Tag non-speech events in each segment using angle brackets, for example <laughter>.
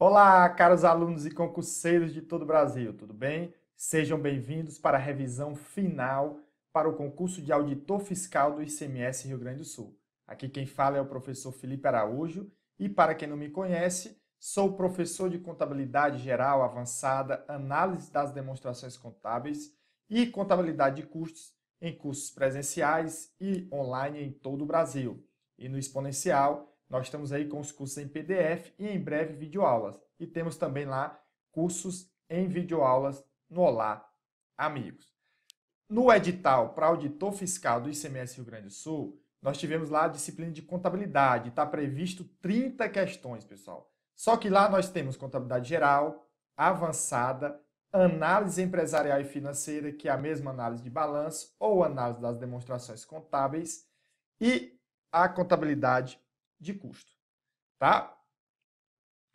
Olá, caros alunos e concurseiros de todo o Brasil, tudo bem? Sejam bem-vindos para a revisão final para o concurso de auditor fiscal do ICMS Rio Grande do Sul. Aqui quem fala é o professor Felipe Araújo e, para quem não me conhece, sou professor de contabilidade geral avançada, análise das demonstrações contábeis e contabilidade de custos em cursos presenciais e online em todo o Brasil. E no Exponencial, nós estamos aí com os cursos em PDF e em breve videoaulas. E temos também lá cursos em videoaulas no Olá Amigos. No edital para auditor fiscal do ICMS Rio Grande do Sul, nós tivemos lá a disciplina de contabilidade. Está previsto 30 questões, pessoal. Só que lá nós temos contabilidade geral, avançada, análise empresarial e financeira, que é a mesma análise de balanço ou análise das demonstrações contábeis, e a contabilidade de custo, tá?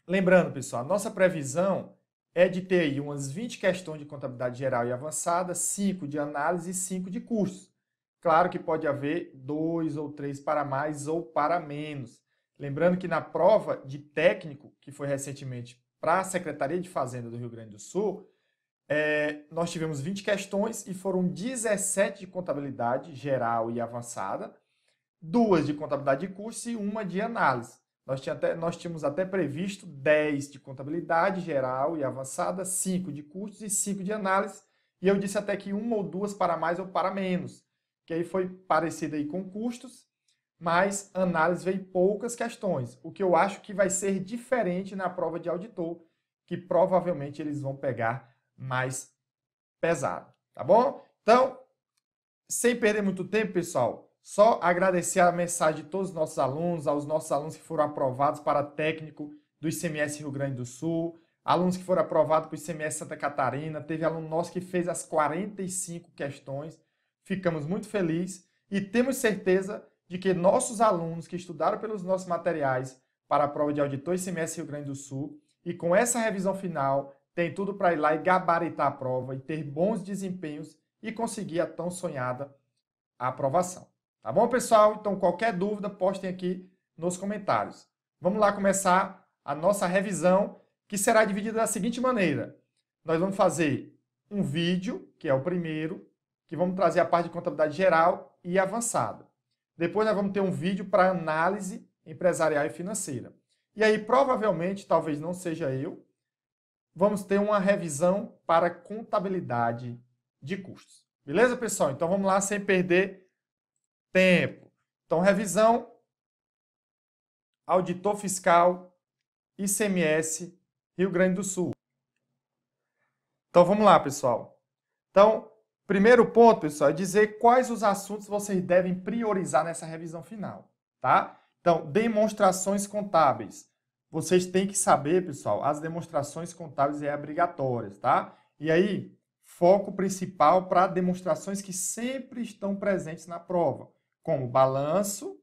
Lembrando, pessoal, a nossa previsão é de ter aí umas 20 questões de contabilidade geral e avançada, 5 de análise e 5 de custo. Claro que pode haver dois ou três para mais ou para menos. Lembrando que na prova de técnico, que foi recentemente para a Secretaria de Fazenda do Rio Grande do Sul, é, nós tivemos 20 questões e foram 17 de contabilidade geral e avançada, duas de contabilidade de curso e uma de análise. Nós, tinha até, nós tínhamos até previsto 10 de contabilidade geral e avançada, 5 de cursos e 5 de análise. E eu disse até que uma ou duas para mais ou para menos, que aí foi parecido aí com custos, mas análise veio poucas questões, o que eu acho que vai ser diferente na prova de auditor, que provavelmente eles vão pegar mais pesado, tá bom? Então, sem perder muito tempo, pessoal, só agradecer a mensagem de todos os nossos alunos, aos nossos alunos que foram aprovados para técnico do ICMS Rio Grande do Sul, alunos que foram aprovados para o ICMS Santa Catarina, teve aluno nosso que fez as 45 questões. Ficamos muito felizes e temos certeza de que nossos alunos que estudaram pelos nossos materiais para a prova de auditor ICMS Rio Grande do Sul e com essa revisão final tem tudo para ir lá e gabaritar a prova e ter bons desempenhos e conseguir a tão sonhada aprovação. Tá bom, pessoal? Então, qualquer dúvida, postem aqui nos comentários. Vamos lá começar a nossa revisão, que será dividida da seguinte maneira. Nós vamos fazer um vídeo, que é o primeiro, que vamos trazer a parte de contabilidade geral e avançada. Depois nós vamos ter um vídeo para análise empresarial e financeira. E aí, provavelmente, talvez não seja eu, vamos ter uma revisão para contabilidade de custos. Beleza, pessoal? Então vamos lá sem perder tempo. Então, revisão, auditor fiscal, ICMS, Rio Grande do Sul. Então, vamos lá, pessoal. Então, primeiro ponto, pessoal, é dizer quais os assuntos vocês devem priorizar nessa revisão final, tá? Então, demonstrações contábeis. Vocês têm que saber, pessoal, as demonstrações contábeis é obrigatórias, tá? E aí, foco principal para demonstrações que sempre estão presentes na prova como balanço,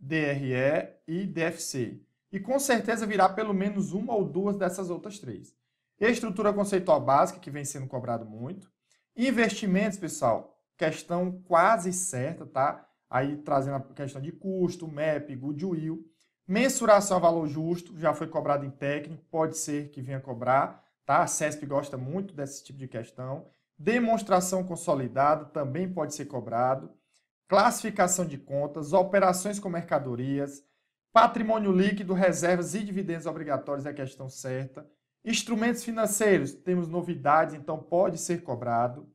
DRE e DFC. E com certeza virá pelo menos uma ou duas dessas outras três. Estrutura conceitual básica, que vem sendo cobrado muito. Investimentos, pessoal, questão quase certa, tá? Aí trazendo a questão de custo, MEP, Goodwill. Mensuração a valor justo, já foi cobrado em técnico, pode ser que venha cobrar, tá? A CESP gosta muito desse tipo de questão. Demonstração consolidada também pode ser cobrado classificação de contas, operações com mercadorias, patrimônio líquido, reservas e dividendos obrigatórios é a questão certa. Instrumentos financeiros, temos novidades, então pode ser cobrado.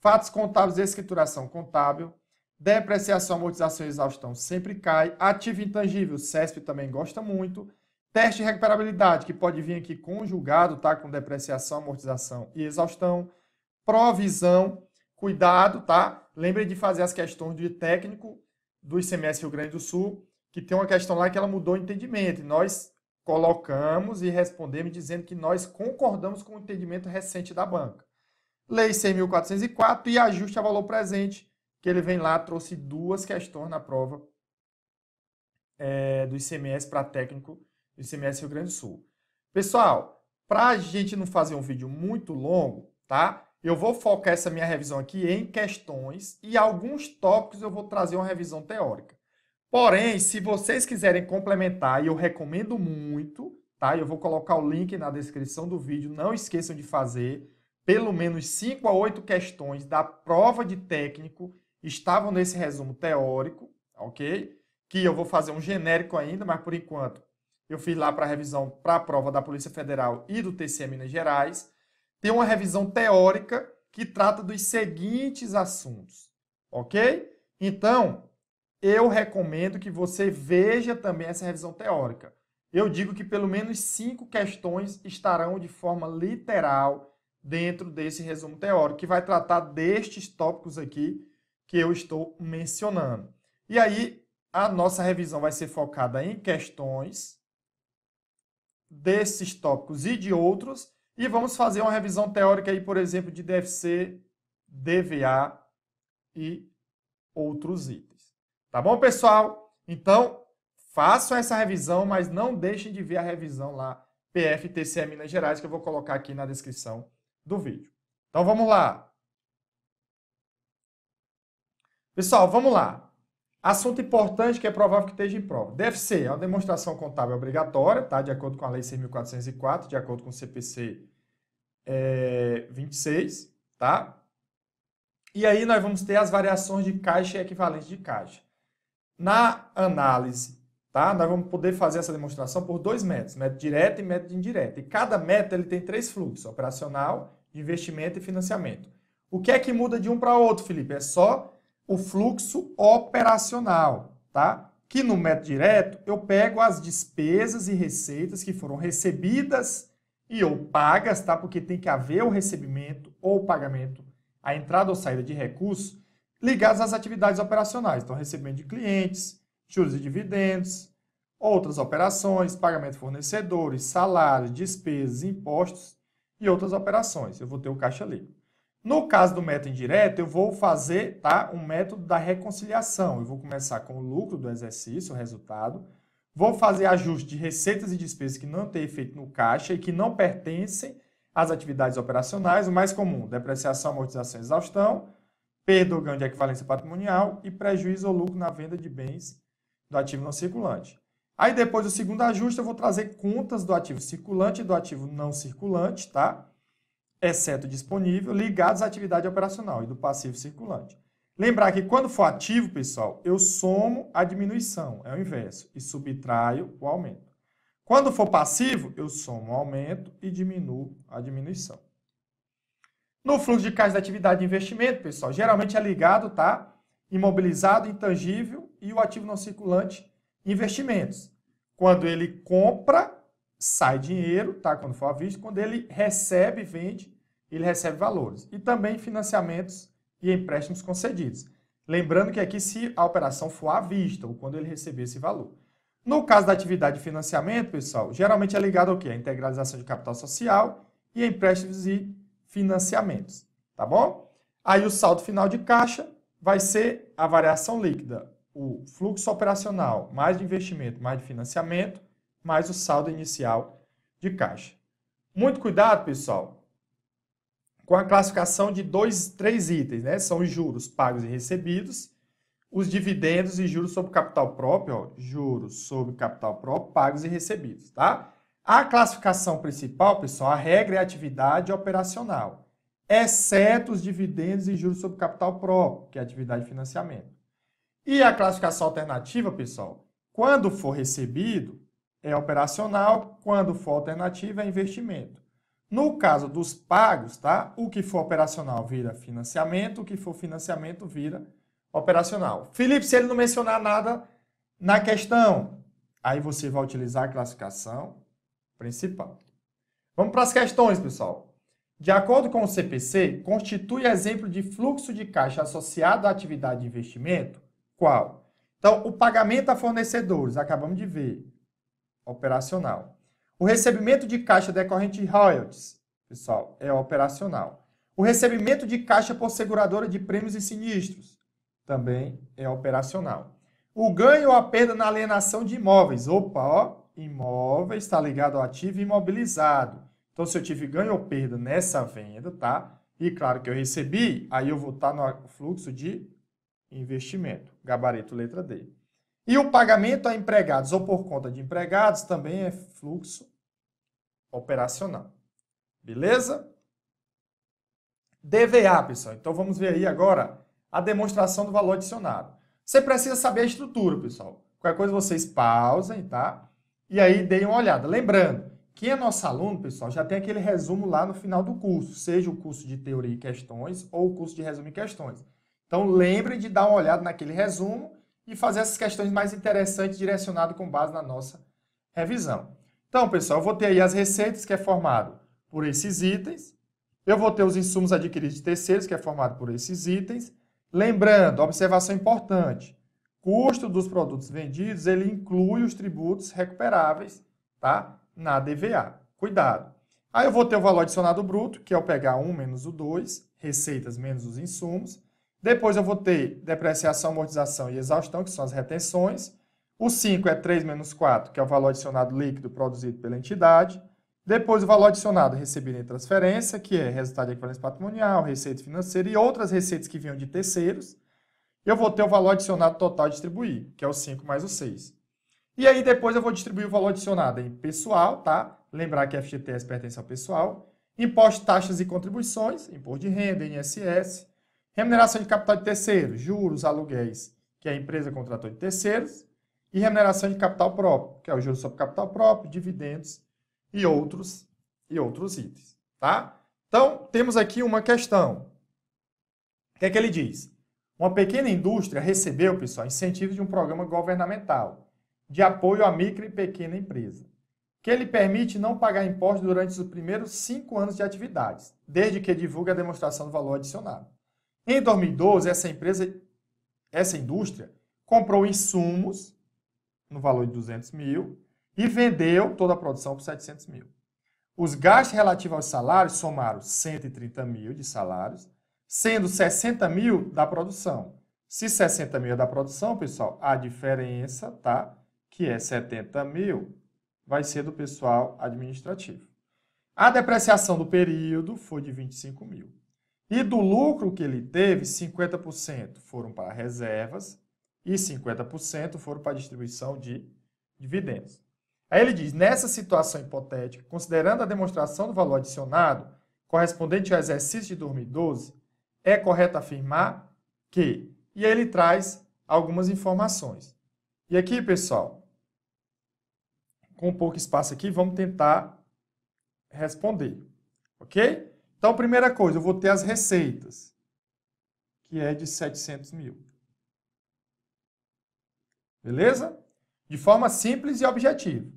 Fatos contábeis e escrituração contábil. Depreciação, amortização e exaustão sempre cai. Ativo intangível, CESP também gosta muito. Teste de recuperabilidade, que pode vir aqui conjugado, tá? Com depreciação, amortização e exaustão. Provisão, cuidado, tá? Lembre de fazer as questões de técnico do ICMS Rio Grande do Sul, que tem uma questão lá que ela mudou o entendimento. Nós colocamos e respondemos dizendo que nós concordamos com o entendimento recente da banca. Lei 6.404 e ajuste a valor presente, que ele vem lá, trouxe duas questões na prova é, do ICMS para técnico do ICMS Rio Grande do Sul. Pessoal, para a gente não fazer um vídeo muito longo, tá? Eu vou focar essa minha revisão aqui em questões e alguns tópicos eu vou trazer uma revisão teórica. Porém, se vocês quiserem complementar, e eu recomendo muito, tá? Eu vou colocar o link na descrição do vídeo, não esqueçam de fazer. Pelo menos 5 a 8 questões da prova de técnico estavam nesse resumo teórico, ok? Que eu vou fazer um genérico ainda, mas por enquanto eu fiz lá para revisão para a prova da Polícia Federal e do TCM Minas Gerais tem uma revisão teórica que trata dos seguintes assuntos, ok? Então, eu recomendo que você veja também essa revisão teórica. Eu digo que pelo menos cinco questões estarão de forma literal dentro desse resumo teórico, que vai tratar destes tópicos aqui que eu estou mencionando. E aí, a nossa revisão vai ser focada em questões desses tópicos e de outros, e vamos fazer uma revisão teórica aí, por exemplo, de DFC, DVA e outros itens. Tá bom, pessoal? Então, façam essa revisão, mas não deixem de ver a revisão lá, PFTC Minas Gerais, que eu vou colocar aqui na descrição do vídeo. Então, vamos lá. Pessoal, vamos lá. Assunto importante que é provável que esteja em prova. Deve ser a demonstração contábil obrigatória, tá? De acordo com a Lei 6.404, de acordo com o CPC é, 26, tá? E aí nós vamos ter as variações de caixa e equivalente de caixa. Na análise, tá? Nós vamos poder fazer essa demonstração por dois métodos, método direto e método indireto. E cada método ele tem três fluxos: operacional, investimento e financiamento. O que é que muda de um para outro, Felipe? É só o fluxo operacional, tá? Que no método direto eu pego as despesas e receitas que foram recebidas e ou pagas, tá? Porque tem que haver o recebimento ou o pagamento, a entrada ou saída de recursos ligados às atividades operacionais. Então, recebimento de clientes, juros e dividendos, outras operações, pagamento de fornecedores, salários, despesas, impostos e outras operações. Eu vou ter o caixa livre. No caso do método indireto, eu vou fazer tá, um método da reconciliação. Eu vou começar com o lucro do exercício, o resultado. Vou fazer ajuste de receitas e despesas que não têm efeito no caixa e que não pertencem às atividades operacionais. O mais comum, depreciação, amortização e exaustão, perda ou ganho de equivalência patrimonial e prejuízo ou lucro na venda de bens do ativo não circulante. Aí depois do segundo ajuste, eu vou trazer contas do ativo circulante e do ativo não circulante, tá? exceto disponível, ligados à atividade operacional e do passivo circulante. Lembrar que quando for ativo, pessoal, eu somo a diminuição, é o inverso, e subtraio o aumento. Quando for passivo, eu somo o aumento e diminuo a diminuição. No fluxo de caixa da atividade de investimento, pessoal, geralmente é ligado, tá? Imobilizado, intangível e o ativo não circulante, investimentos. Quando ele compra sai dinheiro, tá? Quando for à vista, quando ele recebe, vende, ele recebe valores. E também financiamentos e empréstimos concedidos. Lembrando que aqui, se a operação for à vista, ou quando ele receber esse valor. No caso da atividade de financiamento, pessoal, geralmente é ligado ao quê? A integralização de capital social e empréstimos e financiamentos, tá bom? Aí o saldo final de caixa vai ser a variação líquida, o fluxo operacional mais de investimento mais de financiamento, mais o saldo inicial de caixa. Muito cuidado, pessoal, com a classificação de dois, três itens, né? São os juros pagos e recebidos, os dividendos e juros sobre capital próprio, ó, juros sobre capital próprio pagos e recebidos, tá? A classificação principal, pessoal, a regra é a atividade operacional, exceto os dividendos e juros sobre capital próprio, que é a atividade de financiamento. E a classificação alternativa, pessoal, quando for recebido, é operacional, quando for alternativa é investimento. No caso dos pagos, tá? O que for operacional vira financiamento, o que for financiamento vira operacional. Felipe, se ele não mencionar nada na questão, aí você vai utilizar a classificação principal. Vamos para as questões, pessoal. De acordo com o CPC, constitui exemplo de fluxo de caixa associado à atividade de investimento? Qual? Então, o pagamento a fornecedores, acabamos de ver operacional. O recebimento de caixa decorrente de royalties, pessoal, é operacional. O recebimento de caixa por seguradora de prêmios e sinistros também é operacional. O ganho ou a perda na alienação de imóveis. Opa, ó, imóveis está ligado ao ativo imobilizado. Então, se eu tive ganho ou perda nessa venda, tá? E claro que eu recebi, aí eu vou estar tá no fluxo de investimento. Gabarito letra D. E o pagamento a empregados ou por conta de empregados também é fluxo operacional. Beleza? DVA, pessoal. Então vamos ver aí agora a demonstração do valor adicionado. Você precisa saber a estrutura, pessoal. Qualquer coisa vocês pausem, tá? E aí deem uma olhada. Lembrando, quem é nosso aluno, pessoal, já tem aquele resumo lá no final do curso, seja o curso de teoria e questões ou o curso de resumo e questões. Então lembrem de dar uma olhada naquele resumo e fazer essas questões mais interessantes direcionado com base na nossa revisão. Então, pessoal, eu vou ter aí as receitas, que é formado por esses itens. Eu vou ter os insumos adquiridos de terceiros, que é formado por esses itens. Lembrando, observação importante, custo dos produtos vendidos, ele inclui os tributos recuperáveis tá? na DVA. Cuidado. Aí eu vou ter o valor adicionado bruto, que é o pegar 1 menos o 2, receitas menos os insumos. Depois eu vou ter depreciação, amortização e exaustão, que são as retenções. O 5 é 3 menos 4, que é o valor adicionado líquido produzido pela entidade. Depois o valor adicionado recebido em transferência, que é resultado de equivalência patrimonial, receita financeira e outras receitas que vinham de terceiros. Eu vou ter o valor adicionado total distribuído, que é o 5 mais o 6. E aí depois eu vou distribuir o valor adicionado em pessoal, tá? Lembrar que FGTS pertence ao pessoal. Impostos, taxas e contribuições, imposto de renda, INSS, Remuneração de capital de terceiros, juros, aluguéis, que a empresa contratou de terceiros, e remuneração de capital próprio, que é o juros sobre capital próprio, dividendos e outros e outros itens, tá? Então, temos aqui uma questão. O que é que ele diz? Uma pequena indústria recebeu, pessoal, incentivos de um programa governamental de apoio à micro e pequena empresa, que ele permite não pagar impostos durante os primeiros cinco anos de atividades, desde que divulgue a demonstração do valor adicionado. Em 2012, essa empresa, essa indústria, comprou insumos no valor de 200 mil e vendeu toda a produção por 700 mil. Os gastos relativos aos salários somaram 130 mil de salários, sendo 60 mil da produção. Se 60 mil é da produção, pessoal, a diferença, tá? Que é 70 mil, vai ser do pessoal administrativo. A depreciação do período foi de 25 mil. E do lucro que ele teve, 50% foram para reservas e 50% foram para distribuição de dividendos. Aí ele diz: nessa situação hipotética, considerando a demonstração do valor adicionado correspondente ao exercício de 2012, é correto afirmar que. E aí ele traz algumas informações. E aqui, pessoal, com pouco espaço aqui, vamos tentar responder, ok? Então, primeira coisa, eu vou ter as receitas, que é de 700 mil. Beleza? De forma simples e objetiva.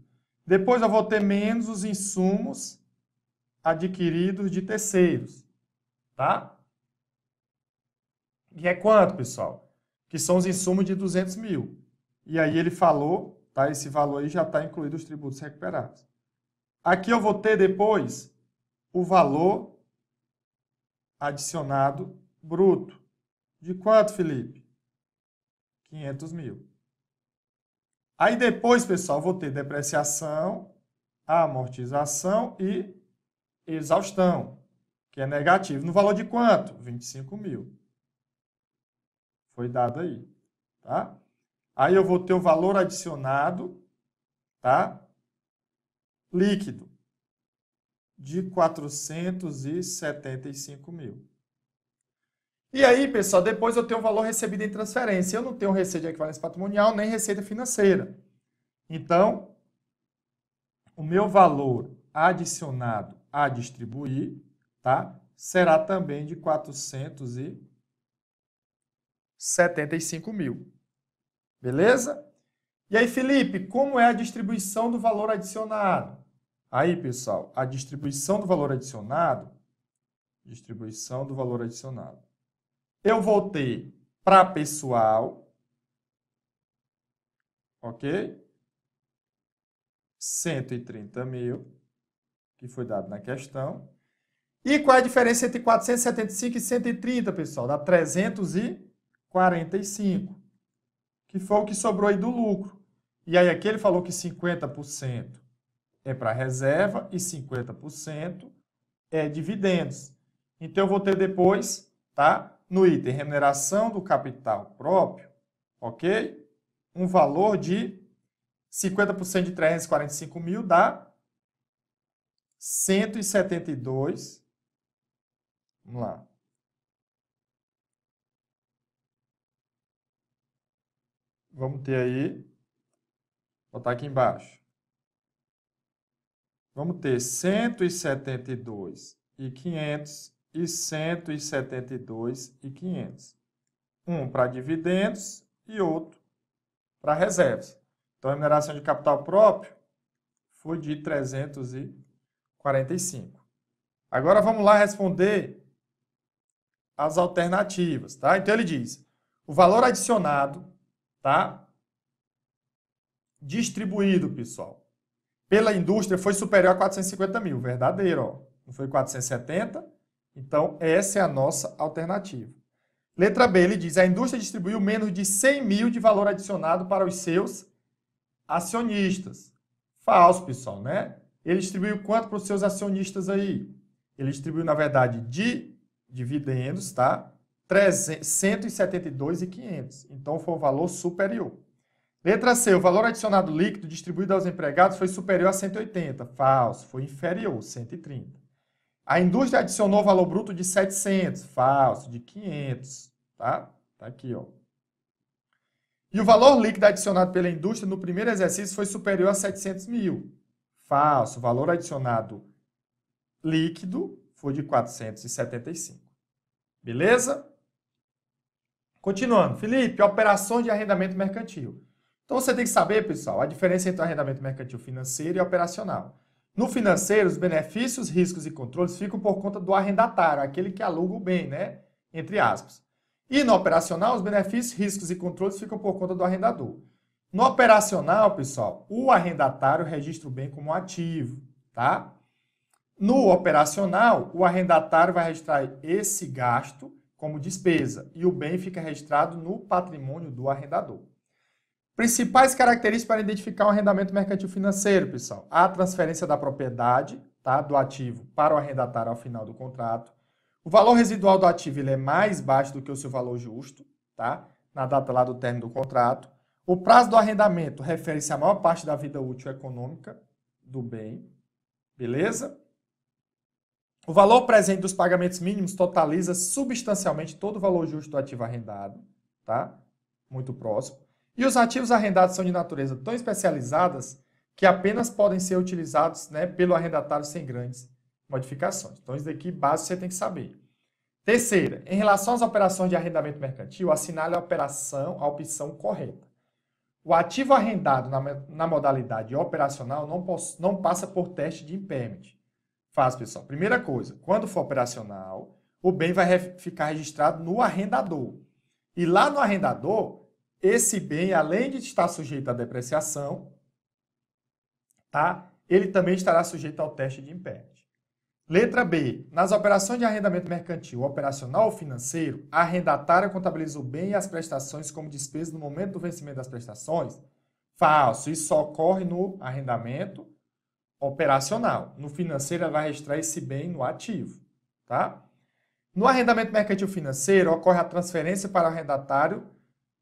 Depois eu vou ter menos os insumos adquiridos de terceiros, tá? E é quanto, pessoal? Que são os insumos de 200 mil. E aí ele falou, tá? Esse valor aí já está incluído os tributos recuperados. Aqui eu vou ter depois o valor adicionado bruto. De quanto, Felipe? 500 mil. Aí depois, pessoal, vou ter depreciação, amortização e exaustão, que é negativo. No valor de quanto? 25 mil. Foi dado aí. Tá? Aí eu vou ter o valor adicionado tá? líquido de 475 mil. E tá. aí, pessoal, depois eu tenho o valor recebido em transferência. Eu não tenho receita de equivalência patrimonial nem receita financeira. Então, o meu valor adicionado a distribuir, tá? Será também de 475 mil. Beleza? E aí, Felipe, como é a distribuição do valor adicionado? Aí, pessoal, a distribuição do valor adicionado, distribuição do valor adicionado. Eu vou ter para pessoal, ok? 130 mil, que foi dado na questão. E qual é a diferença entre 475 e 130, pessoal? Dá 345, que foi o que sobrou aí do lucro. E aí aqui ele falou que 50% é para reserva e 50% é dividendos. Então eu vou ter depois, tá? No item remuneração do capital próprio, OK? Um valor de 50% de 345 mil dá 172. Vamos lá. Vamos ter aí, vou botar aqui embaixo. Vamos ter 172 e 500 e 172 e 500. Um para dividendos e outro para reservas. Então, a remuneração de capital próprio foi de 345. Agora, vamos lá responder as alternativas, tá? Então, ele diz, o valor adicionado, tá? Distribuído, pessoal pela indústria foi superior a 450 mil. Verdadeiro, ó. Não foi 470? Então, essa é a nossa alternativa. Letra B, ele diz: a indústria distribuiu menos de 100 mil de valor adicionado para os seus acionistas. Falso, pessoal, né? Ele distribuiu quanto para os seus acionistas aí? Ele distribuiu, na verdade, de dividendos, tá? 172.500 Então, foi um valor superior. Letra C, o valor adicionado líquido distribuído aos empregados foi superior a 180. Falso, foi inferior, 130. A indústria adicionou valor bruto de 700. Falso, de 500. Tá? Tá aqui, ó. E o valor líquido adicionado pela indústria no primeiro exercício foi superior a 700 mil. Falso. O valor adicionado líquido foi de 475. Beleza? Continuando. Felipe, operações de arrendamento mercantil. Então você tem que saber, pessoal, a diferença entre o arrendamento mercantil financeiro e operacional. No financeiro, os benefícios, riscos e controles ficam por conta do arrendatário, aquele que aluga o bem, né? Entre aspas. E no operacional, os benefícios, riscos e controles ficam por conta do arrendador. No operacional, pessoal, o arrendatário registra o bem como ativo, tá? No operacional, o arrendatário vai registrar esse gasto como despesa e o bem fica registrado no patrimônio do arrendador. Principais características para identificar o arrendamento mercantil financeiro, pessoal. A transferência da propriedade, tá, do ativo para o arrendatário ao final do contrato. O valor residual do ativo ele é mais baixo do que o seu valor justo, tá? Na data lá do término do contrato. O prazo do arrendamento refere-se à maior parte da vida útil econômica do bem, beleza? O valor presente dos pagamentos mínimos totaliza substancialmente todo o valor justo do ativo arrendado, tá? Muito próximo. E os ativos arrendados são de natureza tão especializadas que apenas podem ser utilizados né, pelo arrendatário sem grandes modificações. Então, isso daqui, básico, você tem que saber. Terceira, em relação às operações de arrendamento mercantil, assinale a operação, a opção correta. O ativo arrendado na, na modalidade operacional não, posso, não passa por teste de impairment. Faz, pessoal. Primeira coisa, quando for operacional, o bem vai ficar registrado no arrendador. E lá no arrendador, esse bem, além de estar sujeito à depreciação, tá? ele também estará sujeito ao teste de impact. Letra B. Nas operações de arrendamento mercantil, operacional ou financeiro, a arrendatária contabiliza o bem e as prestações como despesa no momento do vencimento das prestações? Falso. Isso só ocorre no arrendamento operacional. No financeiro, ela vai registrar esse bem no ativo. Tá? No arrendamento mercantil financeiro, ocorre a transferência para o arrendatário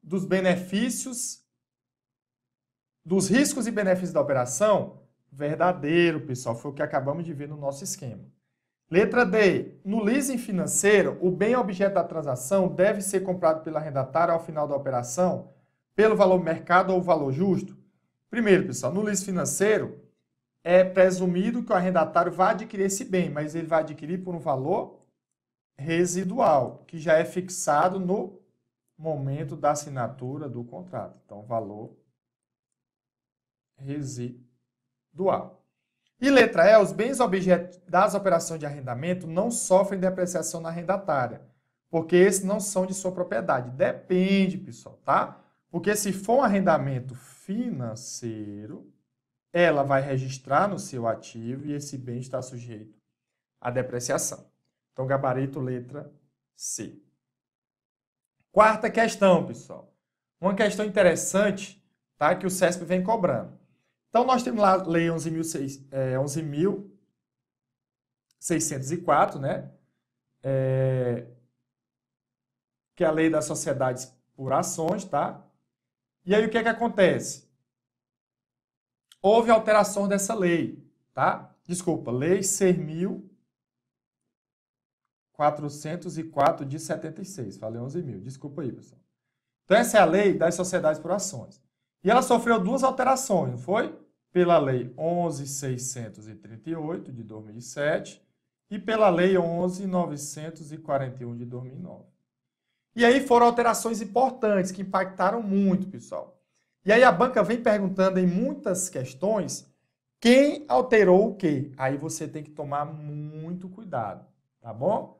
dos benefícios, dos riscos e benefícios da operação? Verdadeiro, pessoal, foi o que acabamos de ver no nosso esquema. Letra D. No leasing financeiro, o bem objeto da transação deve ser comprado pela arrendatária ao final da operação pelo valor mercado ou valor justo? Primeiro, pessoal, no leasing financeiro, é presumido que o arrendatário vai adquirir esse bem, mas ele vai adquirir por um valor residual, que já é fixado no momento da assinatura do contrato. Então, valor residual. E letra E, os bens objeto das operações de arrendamento não sofrem depreciação na arrendatária, porque esses não são de sua propriedade. Depende, pessoal, tá? Porque se for um arrendamento financeiro, ela vai registrar no seu ativo e esse bem está sujeito à depreciação. Então, gabarito letra C. Quarta questão, pessoal. Uma questão interessante tá, que o CESP vem cobrando. Então, nós temos lá a Lei 11.604, é, 11 né? É, que é a Lei das Sociedades por Ações, tá? E aí, o que é que acontece? Houve alteração dessa lei, tá? Desculpa, Lei 6.000 404 de 76. Falei 11 mil, desculpa aí, pessoal. Então, essa é a lei das sociedades por ações. E ela sofreu duas alterações, não foi? Pela Lei 11.638 de 2007 e pela Lei 11.941 de 2009. E aí foram alterações importantes que impactaram muito, pessoal. E aí a banca vem perguntando em muitas questões quem alterou o quê. Aí você tem que tomar muito cuidado, tá bom?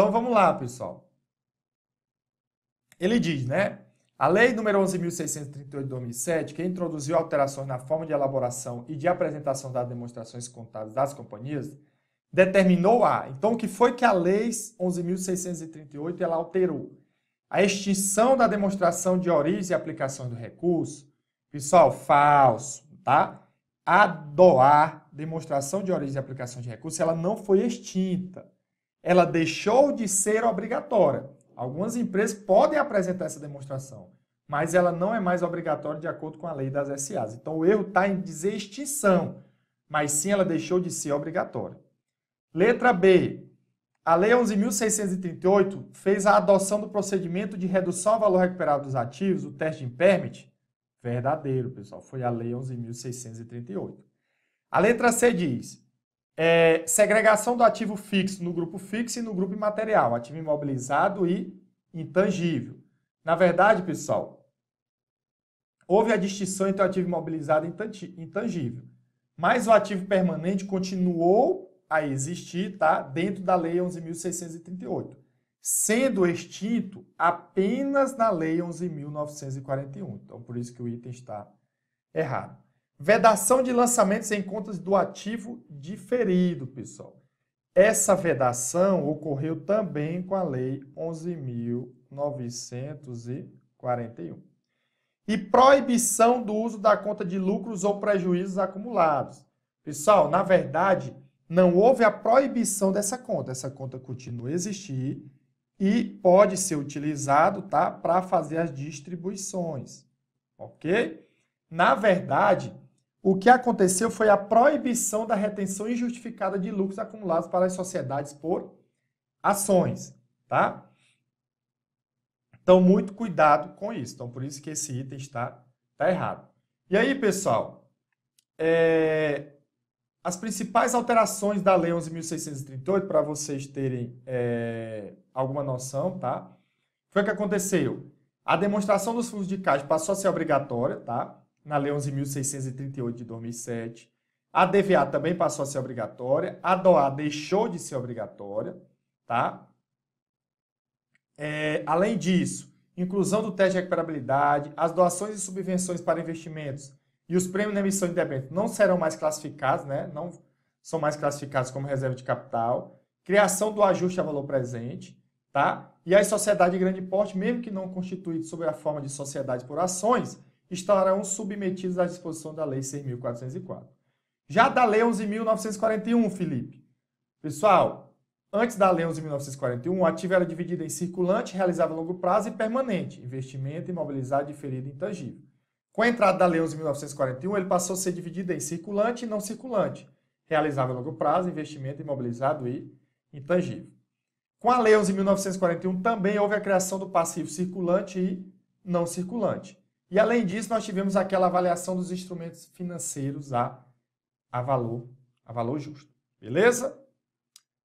Então vamos lá, pessoal. Ele diz, né? A Lei Número 11.638 de 2007, que introduziu alterações na forma de elaboração e de apresentação das demonstrações contábeis das companhias, determinou a. Então, o que foi que a Lei 11.638 ela alterou? A extinção da demonstração de origem e aplicação do recurso. Pessoal, falso, tá? A doar, demonstração de origem e aplicação de recurso, ela não foi extinta ela deixou de ser obrigatória. Algumas empresas podem apresentar essa demonstração, mas ela não é mais obrigatória de acordo com a lei das SAs. Então o erro está em dizer extinção, mas sim ela deixou de ser obrigatória. Letra B. A Lei 11.638 fez a adoção do procedimento de redução ao valor recuperado dos ativos, o teste de impairment, verdadeiro, pessoal. Foi a Lei 11.638. A letra C diz: é, segregação do ativo fixo no grupo fixo e no grupo imaterial, ativo imobilizado e intangível. Na verdade, pessoal, houve a distinção entre o ativo imobilizado e intangível, mas o ativo permanente continuou a existir tá, dentro da Lei 11.638, sendo extinto apenas na Lei 11.941. Então, por isso que o item está errado. Vedação de lançamentos em contas do ativo diferido, pessoal. Essa vedação ocorreu também com a Lei 11.941. E proibição do uso da conta de lucros ou prejuízos acumulados. Pessoal, na verdade, não houve a proibição dessa conta. Essa conta continua a existir e pode ser utilizado tá, para fazer as distribuições. Ok? Na verdade, o que aconteceu foi a proibição da retenção injustificada de lucros acumulados para as sociedades por ações, tá? Então, muito cuidado com isso. Então, por isso que esse item está, está errado. E aí, pessoal, é, as principais alterações da Lei 11.638, para vocês terem é, alguma noção, tá? Foi o que aconteceu. A demonstração dos fundos de caixa passou a ser obrigatória, tá? na Lei 11.638 de 2007. A DVA também passou a ser obrigatória. A DOA deixou de ser obrigatória, tá? É, além disso, inclusão do teste de recuperabilidade, as doações e subvenções para investimentos e os prêmios na emissão de debêntures não serão mais classificados, né? Não são mais classificados como reserva de capital. Criação do ajuste a valor presente, tá? E a sociedade de grande porte, mesmo que não constituída sob a forma de sociedade por ações, estarão submetidos à disposição da Lei 6.404. Já da Lei 11.941, Felipe. Pessoal, antes da Lei 11.941, o ativo era dividido em circulante, realizável a longo prazo e permanente, investimento, imobilizado, diferido e intangível. Com a entrada da Lei 11.941, ele passou a ser dividido em circulante e não circulante, realizável a longo prazo, investimento, imobilizado e intangível. Com a Lei 11.941 também houve a criação do passivo circulante e não circulante. E além disso, nós tivemos aquela avaliação dos instrumentos financeiros a, a valor, a valor justo. Beleza?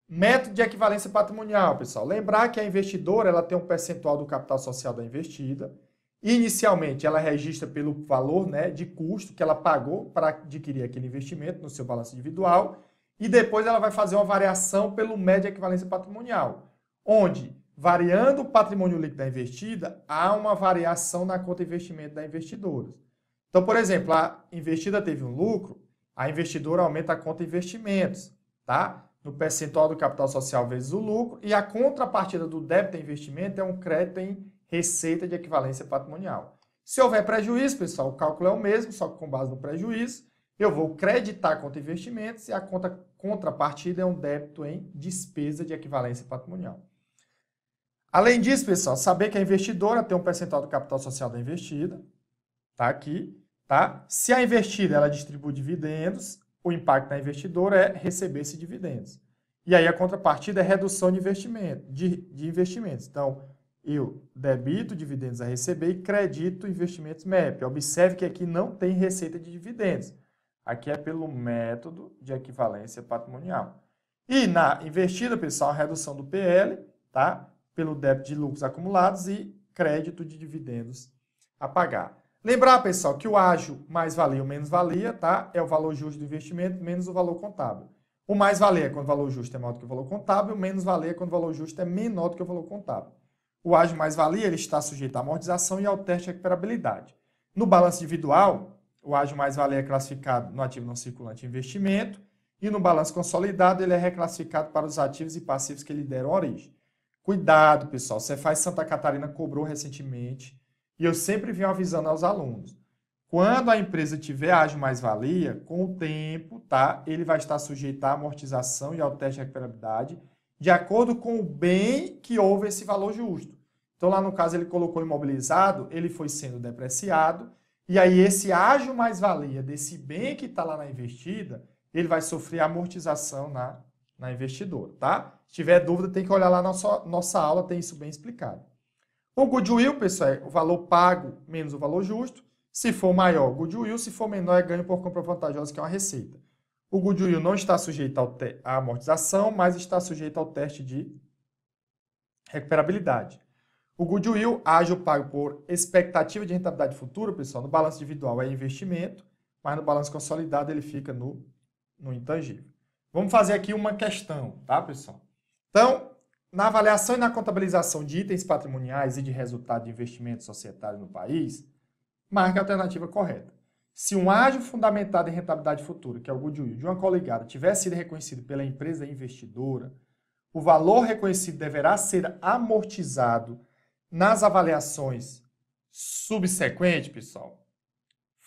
Método de equivalência patrimonial, pessoal. Lembrar que a investidora ela tem um percentual do capital social da investida. Inicialmente, ela registra pelo valor né, de custo que ela pagou para adquirir aquele investimento no seu balanço individual. E depois ela vai fazer uma variação pelo médio de equivalência patrimonial, onde Variando o patrimônio líquido da investida, há uma variação na conta investimento da investidora. Então, por exemplo, a investida teve um lucro, a investidora aumenta a conta investimentos, tá? No percentual do capital social vezes o lucro, e a contrapartida do débito em investimento é um crédito em receita de equivalência patrimonial. Se houver prejuízo, pessoal, o cálculo é o mesmo, só que com base no prejuízo, eu vou creditar a conta investimentos e a conta contrapartida é um débito em despesa de equivalência patrimonial. Além disso, pessoal, saber que a investidora tem um percentual do capital social da investida, tá aqui, tá? Se a investida ela distribui dividendos, o impacto na investidora é receber esses dividendos. E aí a contrapartida é redução de investimento, de, de investimentos. Então, eu debito dividendos a receber e credito investimentos MEP. Observe que aqui não tem receita de dividendos. Aqui é pelo método de equivalência patrimonial. E na investida, pessoal, a redução do PL, tá? pelo débito de lucros acumulados e crédito de dividendos a pagar. Lembrar, pessoal, que o ágio mais valia ou menos valia, tá? É o valor justo do investimento menos o valor contábil. O mais valia é quando o valor justo é maior do que o valor contábil, o menos valia é quando o valor justo é menor do que o valor contábil. O ágio mais valia ele está sujeito à amortização e ao teste de recuperabilidade. No balanço individual, o ágio mais valia é classificado no ativo não circulante investimento e no balanço consolidado ele é reclassificado para os ativos e passivos que lhe deram origem. Cuidado, pessoal. Cefaz Santa Catarina cobrou recentemente e eu sempre venho avisando aos alunos. Quando a empresa tiver ágio mais-valia, com o tempo, tá? Ele vai estar sujeito à amortização e ao teste de recuperabilidade de acordo com o bem que houve esse valor justo. Então, lá no caso, ele colocou imobilizado, ele foi sendo depreciado, e aí esse ágio mais-valia desse bem que está lá na investida, ele vai sofrer amortização na na investidora, tá? Se tiver dúvida, tem que olhar lá nossa, nossa aula, tem isso bem explicado. O goodwill, pessoal, é o valor pago menos o valor justo. Se for maior, goodwill. Se for menor, é ganho por compra vantajosa, que é uma receita. O goodwill não está sujeito à amortização, mas está sujeito ao teste de recuperabilidade. O goodwill o pago por expectativa de rentabilidade futura, pessoal, no balanço individual é investimento, mas no balanço consolidado ele fica no, no intangível. Vamos fazer aqui uma questão, tá, pessoal? Então, na avaliação e na contabilização de itens patrimoniais e de resultado de investimento societário no país, marque a alternativa correta. Se um ágio fundamentado em rentabilidade futura, que é o goodwill, de uma coligada, tiver sido reconhecido pela empresa investidora, o valor reconhecido deverá ser amortizado nas avaliações subsequentes, pessoal,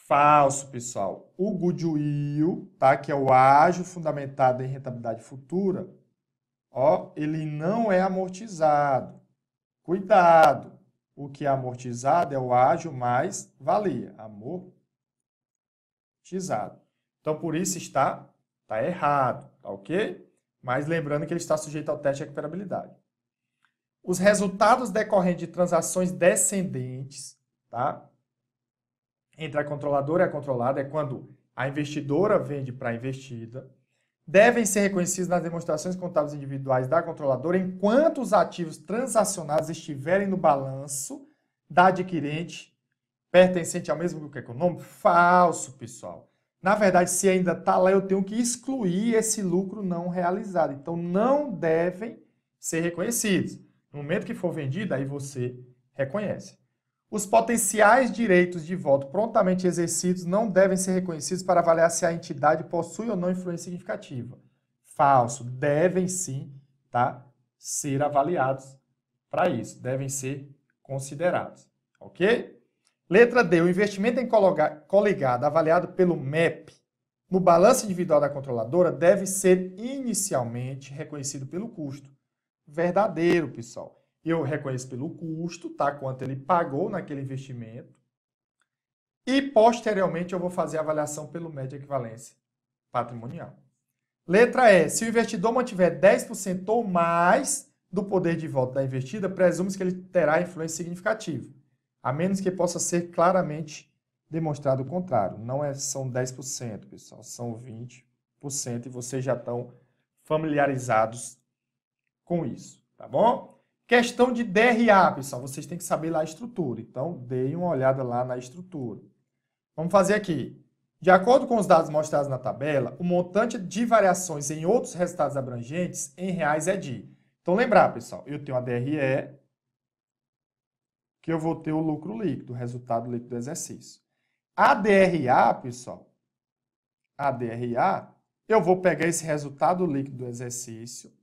Falso, pessoal. O goodwill, tá, que é o ágio fundamentado em rentabilidade futura, ó, ele não é amortizado. Cuidado. O que é amortizado é o ágio mais valia, amortizado. Então, por isso está, tá errado, tá ok? Mas lembrando que ele está sujeito ao teste de recuperabilidade os resultados decorrentes de transações descendentes, tá? entre a controladora e a controlada é quando a investidora vende para a investida, devem ser reconhecidos nas demonstrações contábeis individuais da controladora enquanto os ativos transacionados estiverem no balanço da adquirente pertencente ao mesmo grupo econômico? Falso, pessoal. Na verdade, se ainda está lá, eu tenho que excluir esse lucro não realizado. Então, não devem ser reconhecidos. No momento que for vendido, aí você reconhece. Os potenciais direitos de voto prontamente exercidos não devem ser reconhecidos para avaliar se a entidade possui ou não influência significativa. Falso. Devem sim tá, ser avaliados para isso. Devem ser considerados. Ok? Letra D. O investimento em coligado avaliado pelo MEP no balanço individual da controladora deve ser inicialmente reconhecido pelo custo. Verdadeiro, pessoal eu reconheço pelo custo, tá? Quanto ele pagou naquele investimento. E posteriormente eu vou fazer a avaliação pelo médio equivalência patrimonial. Letra E. Se o investidor mantiver 10% ou mais do poder de voto da investida, presume-se que ele terá influência significativa, a menos que possa ser claramente demonstrado o contrário. Não é, são 10%, pessoal, são 20% e vocês já estão familiarizados com isso, tá bom? Questão de DRA, pessoal, vocês têm que saber lá a estrutura. Então, deem uma olhada lá na estrutura. Vamos fazer aqui. De acordo com os dados mostrados na tabela, o montante de variações em outros resultados abrangentes em reais é de. Então, lembrar, pessoal, eu tenho a DRE, que eu vou ter o lucro líquido, o resultado líquido do exercício. A DRA, pessoal, a DRA, eu vou pegar esse resultado líquido do exercício,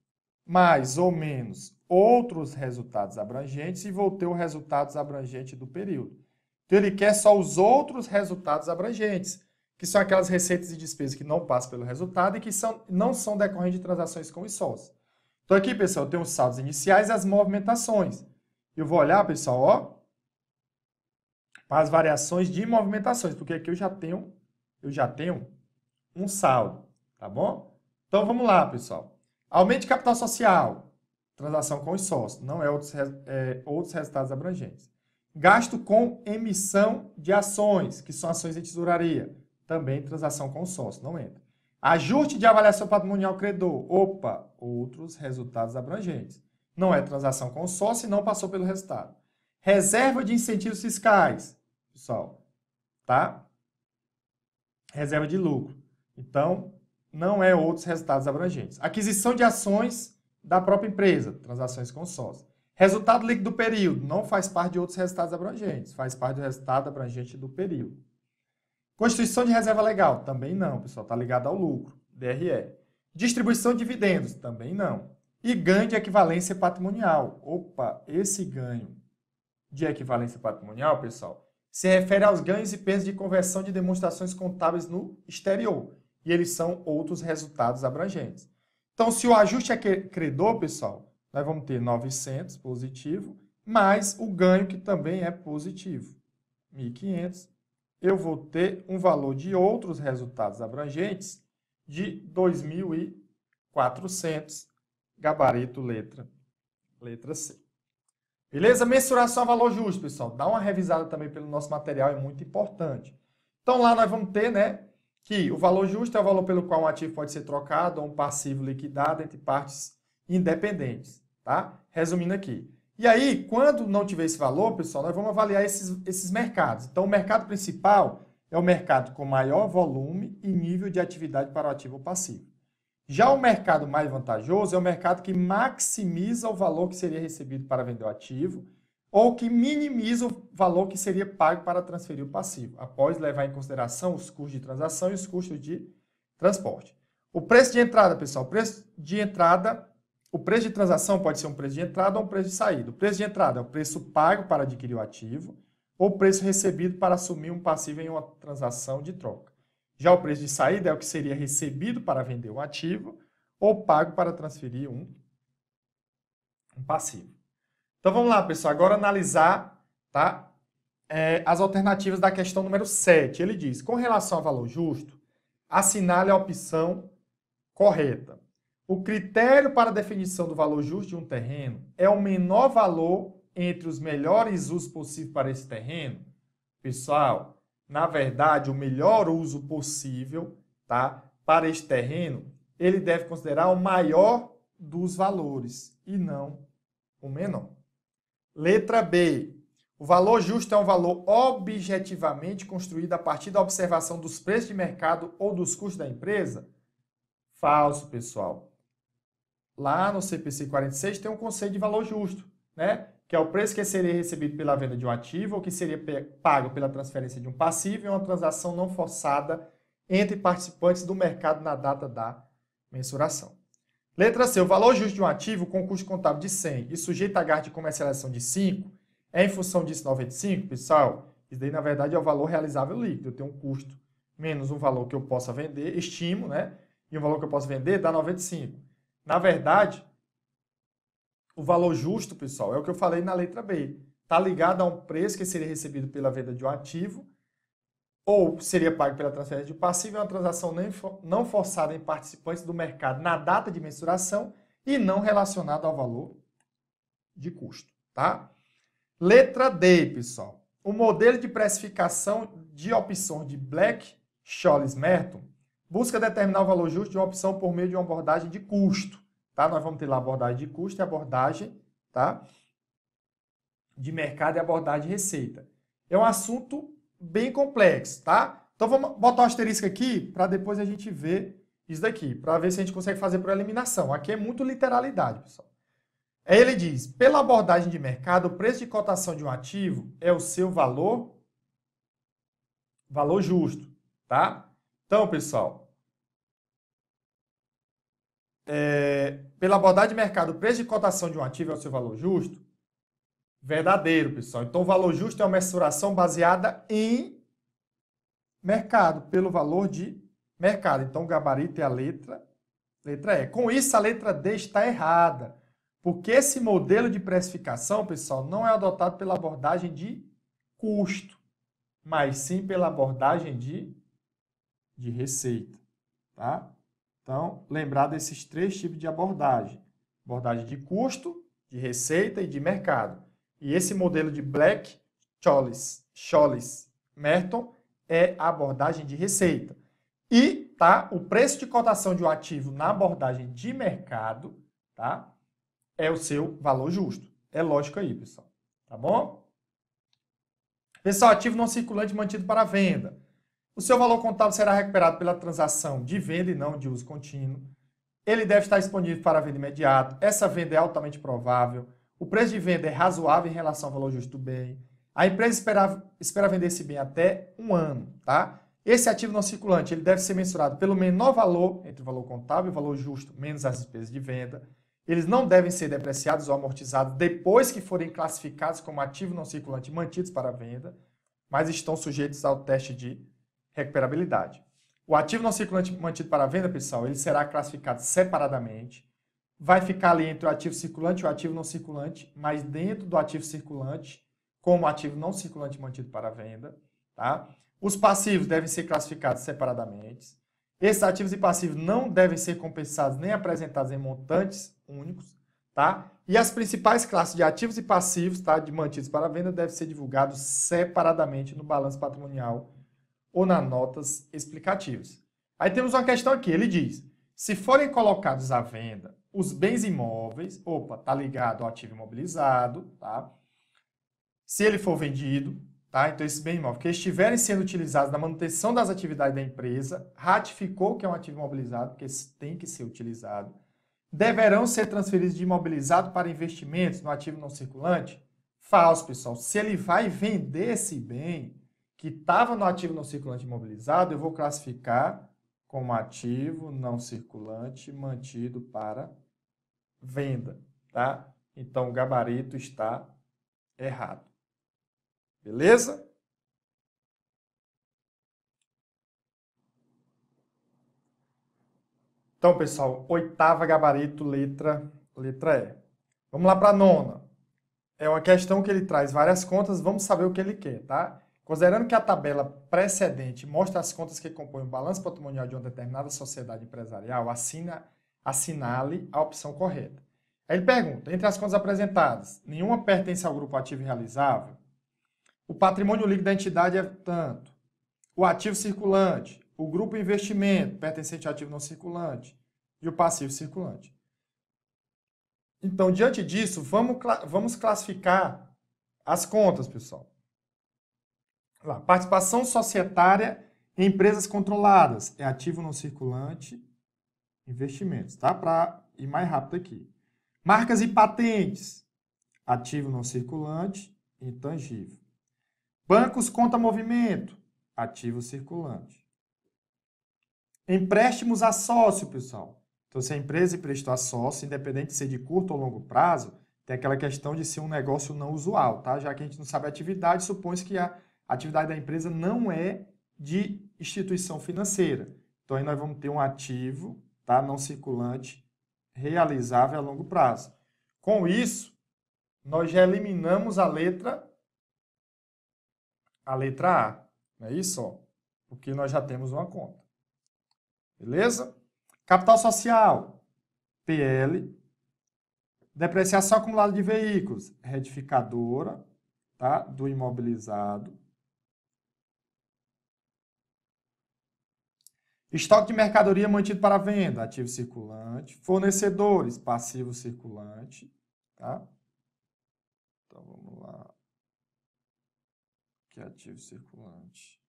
mais ou menos outros resultados abrangentes e vou ter o resultados abrangente do período. Então, ele quer só os outros resultados abrangentes, que são aquelas receitas e despesas que não passam pelo resultado e que são, não são decorrentes de transações com os sócios. Então, aqui, pessoal, eu tenho os saldos iniciais e as movimentações. Eu vou olhar, pessoal, ó, para as variações de movimentações, porque aqui eu já tenho, eu já tenho um saldo, tá bom? Então, vamos lá, pessoal. Aumento de capital social transação com os sócios, não é outros, é, outros resultados abrangentes. Gasto com emissão de ações, que são ações de tesouraria, também transação com sócio, não entra. Ajuste de avaliação patrimonial credor, opa, outros resultados abrangentes. Não é transação com sócio e não passou pelo resultado. Reserva de incentivos fiscais, pessoal, tá? Reserva de lucro. Então, não é outros resultados abrangentes. Aquisição de ações da própria empresa, transações com sócio. Resultado líquido do período não faz parte de outros resultados abrangentes, faz parte do resultado abrangente do período. Constituição de reserva legal, também não, pessoal, está ligado ao lucro, DRE. Distribuição de dividendos, também não. E ganho de equivalência patrimonial. Opa, esse ganho de equivalência patrimonial, pessoal, se refere aos ganhos e perdas de conversão de demonstrações contábeis no exterior, e eles são outros resultados abrangentes. Então, se o ajuste é credor, pessoal, nós vamos ter 900 positivo, mais o ganho que também é positivo, 1.500. Eu vou ter um valor de outros resultados abrangentes de 2.400, gabarito letra, letra C. Beleza? Mensuração a é valor justo, pessoal. Dá uma revisada também pelo nosso material, é muito importante. Então, lá nós vamos ter, né, que o valor justo é o valor pelo qual um ativo pode ser trocado ou um passivo liquidado entre partes independentes, tá? Resumindo aqui. E aí, quando não tiver esse valor, pessoal, nós vamos avaliar esses, esses mercados. Então, o mercado principal é o mercado com maior volume e nível de atividade para o ativo ou passivo. Já o mercado mais vantajoso é o mercado que maximiza o valor que seria recebido para vender o ativo ou que minimiza o valor que seria pago para transferir o passivo, após levar em consideração os custos de transação e os custos de transporte. O preço de entrada, pessoal, o preço de entrada, o preço de transação pode ser um preço de entrada ou um preço de saída. O preço de entrada é o preço pago para adquirir o ativo ou o preço recebido para assumir um passivo em uma transação de troca. Já o preço de saída é o que seria recebido para vender o um ativo ou pago para transferir um, um passivo. Então vamos lá, pessoal. Agora analisar tá, é, as alternativas da questão número 7. Ele diz: com relação ao valor justo, assinale a opção correta. O critério para a definição do valor justo de um terreno é o menor valor entre os melhores usos possíveis para esse terreno? Pessoal, na verdade, o melhor uso possível tá, para este terreno, ele deve considerar o maior dos valores e não o menor. Letra B. O valor justo é um valor objetivamente construído a partir da observação dos preços de mercado ou dos custos da empresa? Falso, pessoal. Lá no CPC 46 tem um conceito de valor justo, né? Que é o preço que seria recebido pela venda de um ativo ou que seria pago pela transferência de um passivo em uma transação não forçada entre participantes do mercado na data da mensuração. Letra C. O valor justo de um ativo com custo contábil de 100 e sujeito a gasto de comercialização de 5 é em função disso 95, pessoal? Isso daí, na verdade, é o valor realizável líquido. Eu tenho um custo menos um valor que eu possa vender, estimo, né? E um valor que eu posso vender dá 95. Na verdade, o valor justo, pessoal, é o que eu falei na letra B. Está ligado a um preço que seria recebido pela venda de um ativo ou seria pago pela transferência de passivo, é uma transação não forçada em participantes do mercado na data de mensuração e não relacionada ao valor de custo, tá? Letra D, pessoal. O modelo de precificação de opções de Black, Scholes, Merton busca determinar o valor justo de uma opção por meio de uma abordagem de custo, tá? Nós vamos ter lá abordagem de custo e abordagem, tá? De mercado e abordagem de receita. É um assunto bem complexo, tá? Então vamos botar um asterisco aqui para depois a gente ver isso daqui, para ver se a gente consegue fazer por eliminação. Aqui é muito literalidade, pessoal. Aí ele diz: pela abordagem de mercado, o preço de cotação de um ativo é o seu valor, valor justo, tá? Então, pessoal, é, pela abordagem de mercado, o preço de cotação de um ativo é o seu valor justo verdadeiro, pessoal. Então, o valor justo é uma mensuração baseada em mercado, pelo valor de mercado. Então, o gabarito é a letra, letra E. Com isso, a letra D está errada, porque esse modelo de precificação, pessoal, não é adotado pela abordagem de custo, mas sim pela abordagem de, de receita, tá? Então, lembrar desses três tipos de abordagem. Abordagem de custo, de receita e de mercado. E esse modelo de Black, Cholles, Cholles, Merton é a abordagem de receita. E tá, o preço de cotação de um ativo na abordagem de mercado, tá? É o seu valor justo. É lógico aí, pessoal. Tá bom? Pessoal, ativo não circulante mantido para venda. O seu valor contábil será recuperado pela transação de venda e não de uso contínuo. Ele deve estar disponível para venda imediata. Essa venda é altamente provável o preço de venda é razoável em relação ao valor justo do bem. A empresa espera, espera vender esse bem até um ano, tá? Esse ativo não circulante ele deve ser mensurado pelo menor valor entre o valor contábil e o valor justo, menos as despesas de venda. Eles não devem ser depreciados ou amortizados depois que forem classificados como ativo não circulante mantidos para venda, mas estão sujeitos ao teste de recuperabilidade. O ativo não circulante mantido para venda, pessoal, ele será classificado separadamente vai ficar ali entre o ativo circulante e o ativo não circulante, mas dentro do ativo circulante, como ativo não circulante mantido para venda, tá? Os passivos devem ser classificados separadamente. Esses ativos e passivos não devem ser compensados nem apresentados em montantes únicos, tá? E as principais classes de ativos e passivos, tá, de mantidos para venda devem ser divulgados separadamente no balanço patrimonial ou nas notas explicativas. Aí temos uma questão aqui, ele diz: se forem colocados à venda os bens imóveis, opa, tá ligado ao ativo imobilizado, tá? Se ele for vendido, tá? Então esse bem imóvel que estiverem sendo utilizados na manutenção das atividades da empresa, ratificou que é um ativo imobilizado, porque tem que ser utilizado, deverão ser transferidos de imobilizado para investimentos no ativo não circulante? Falso, pessoal. Se ele vai vender esse bem que estava no ativo não circulante imobilizado, eu vou classificar como ativo não circulante mantido para venda, tá? Então o gabarito está errado. Beleza? Então, pessoal, oitava gabarito, letra, letra E. Vamos lá para a nona. É uma questão que ele traz várias contas, vamos saber o que ele quer, tá? Considerando que a tabela precedente mostra as contas que compõem o balanço patrimonial de uma determinada sociedade empresarial, assina assinale a opção correta. Aí ele pergunta: entre as contas apresentadas, nenhuma pertence ao grupo ativo realizável? O patrimônio líquido da entidade é tanto. O ativo circulante, o grupo investimento pertencente ao ativo não circulante e o passivo circulante. Então, diante disso, vamos, vamos classificar as contas, pessoal. Lá, participação societária em empresas controladas é ativo não circulante Investimentos, tá? Para ir mais rápido aqui. Marcas e patentes. Ativo não circulante, intangível. Bancos conta movimento, ativo circulante. Empréstimos a sócio, pessoal. Então, se a empresa emprestou a sócio, independente de ser de curto ou longo prazo, tem aquela questão de ser um negócio não usual, tá? Já que a gente não sabe a atividade, supõe-se que a atividade da empresa não é de instituição financeira. Então, aí nós vamos ter um ativo tá? não circulante realizável a longo prazo. Com isso, nós já eliminamos a letra a letra A, não é isso? Ó, porque nós já temos uma conta. Beleza? Capital social, PL. Depreciação acumulada de veículos, retificadora tá? do imobilizado. Estoque de mercadoria mantido para venda, ativo circulante. Fornecedores, passivo circulante. Tá? Então vamos lá. Que ativo circulante.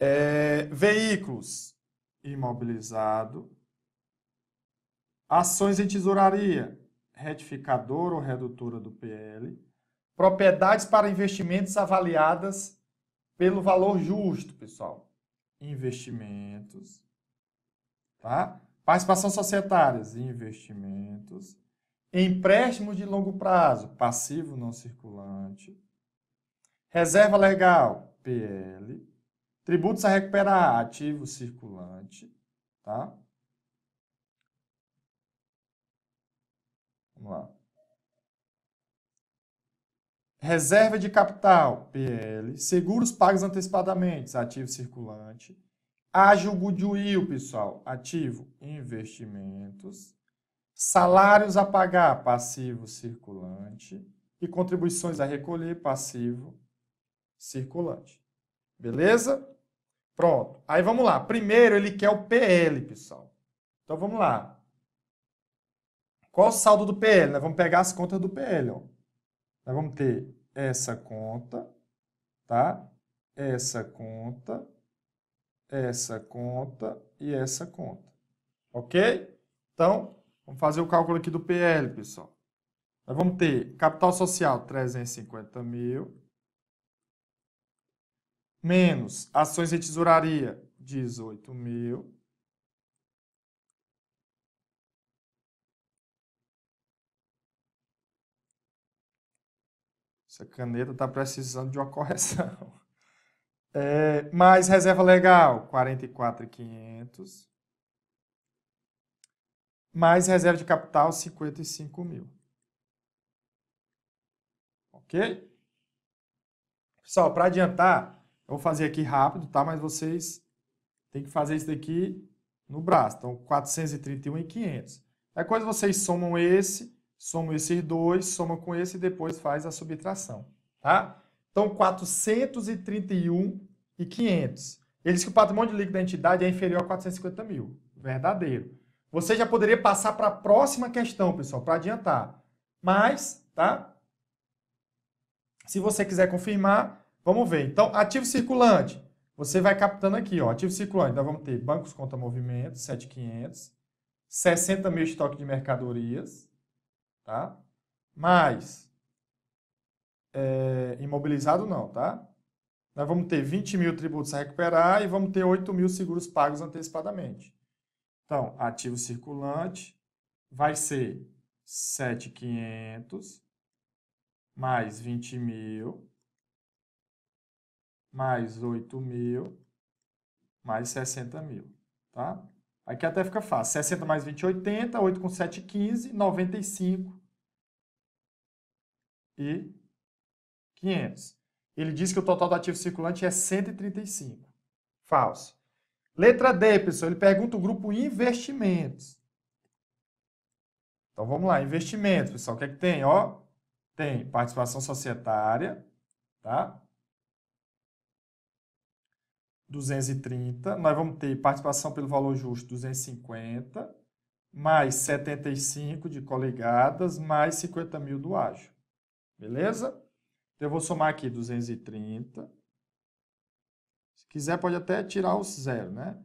É, veículos, imobilizado. Ações em tesouraria, retificador ou redutora do PL. Propriedades para investimentos avaliadas pelo valor justo, pessoal. Investimentos. Tá? Participação societárias, investimentos. Empréstimos de longo prazo, passivo não circulante. Reserva legal, PL. Tributos a recuperar, ativo circulante. Tá? Vamos lá reserva de capital, PL, seguros pagos antecipadamente, ativo circulante, ágil goodwill, pessoal, ativo, investimentos, salários a pagar, passivo circulante, e contribuições a recolher, passivo circulante. Beleza? Pronto. Aí vamos lá. Primeiro ele quer o PL, pessoal. Então vamos lá. Qual o saldo do PL? Nós né? vamos pegar as contas do PL, ó. Nós vamos ter essa conta, tá? Essa conta, essa conta e essa conta. Ok? Então, vamos fazer o cálculo aqui do PL, pessoal. Nós vamos ter capital social 350 mil, menos ações de tesouraria 18 mil, Essa caneta está precisando de uma <laughs> correção. É, mais reserva legal, 44,500. Mais reserva de capital, 55 mil. Ok? Pessoal, para adiantar, eu vou fazer aqui rápido, tá? Mas vocês têm que fazer isso daqui no braço. Então, 431 e 500. É coisa vocês somam esse soma esses dois, soma com esse e depois faz a subtração, tá? Então, 431 e 500. Ele que o patrimônio líquido da entidade é inferior a 450 mil. Verdadeiro. Você já poderia passar para a próxima questão, pessoal, para adiantar. Mas, tá? Se você quiser confirmar, vamos ver. Então, ativo circulante. Você vai captando aqui, ó. Ativo circulante. Nós vamos ter bancos conta movimento, 7,500. 60 mil estoque de mercadorias tá? Mas, é, imobilizado não, tá? Nós vamos ter 20 mil tributos a recuperar e vamos ter 8 mil seguros pagos antecipadamente. Então, ativo circulante vai ser 7,500 mais 20 mil mais 8 mil mais 60 mil, tá? Aqui até fica fácil. 60 mais 20, 80. 8 com 7, 15. 95 e 500. Ele diz que o total do ativo circulante é 135. Falso. Letra D, pessoal, ele pergunta o grupo investimentos. Então vamos lá, investimentos, pessoal. O que é que tem? Ó, tem participação societária, tá? 230. Nós vamos ter participação pelo valor justo 250, mais 75 de colegadas, mais 50 mil do ágio. Beleza? Então, eu vou somar aqui 230. Se quiser, pode até tirar o zero, né?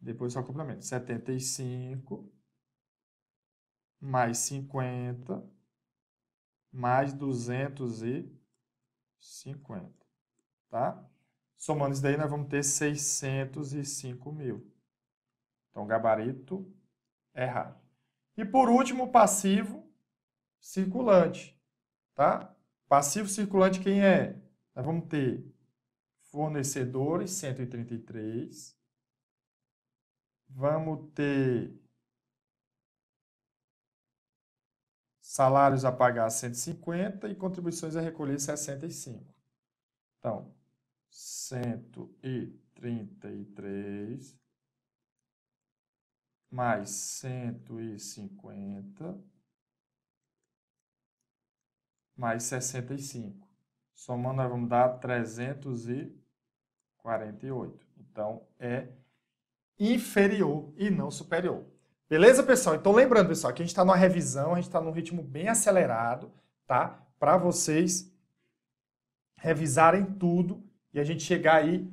Depois só complemento. 75 mais 50 mais 250, tá? Somando isso daí, nós vamos ter 605 mil. Então, gabarito errado. E por último, passivo circulante. Tá? Passivo circulante quem é? Nós vamos ter fornecedores, 133. Vamos ter salários a pagar 150 e contribuições a recolher 65. Então, 133 mais 150 mais 65. Somando, nós vamos dar 348. Então, é inferior e não superior. Beleza, pessoal? Então, lembrando, pessoal, que a gente está numa revisão, a gente está num ritmo bem acelerado, tá? Para vocês revisarem tudo e a gente chegar aí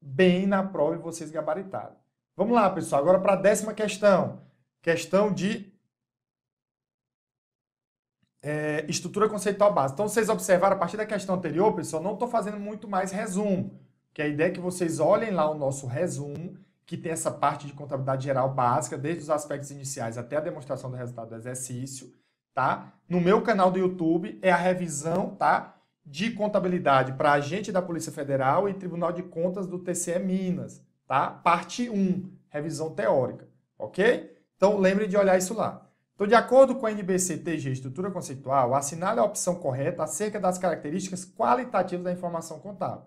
bem na prova e vocês gabaritarem. Vamos lá, pessoal. Agora para a décima questão. Questão de é, estrutura conceitual básica. Então, vocês observaram, a partir da questão anterior, pessoal, não estou fazendo muito mais resumo, que é a ideia é que vocês olhem lá o nosso resumo, que tem essa parte de contabilidade geral básica, desde os aspectos iniciais até a demonstração do resultado do exercício, tá? No meu canal do YouTube é a revisão, tá? De contabilidade para agente da Polícia Federal e Tribunal de Contas do TCE Minas, tá? Parte 1, revisão teórica, ok? Então, lembre de olhar isso lá. Então, de acordo com a NBC-TG Estrutura Conceitual, assinale a opção correta acerca das características qualitativas da informação contábil.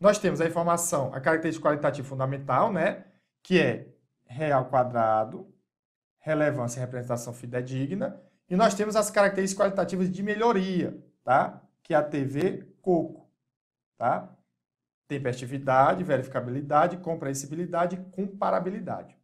Nós temos a informação, a característica qualitativa fundamental, né, que é real quadrado, relevância e representação fidedigna, e nós temos as características qualitativas de melhoria, tá? Que é a TV Coco, tá? Tempestividade, verificabilidade, compreensibilidade e comparabilidade.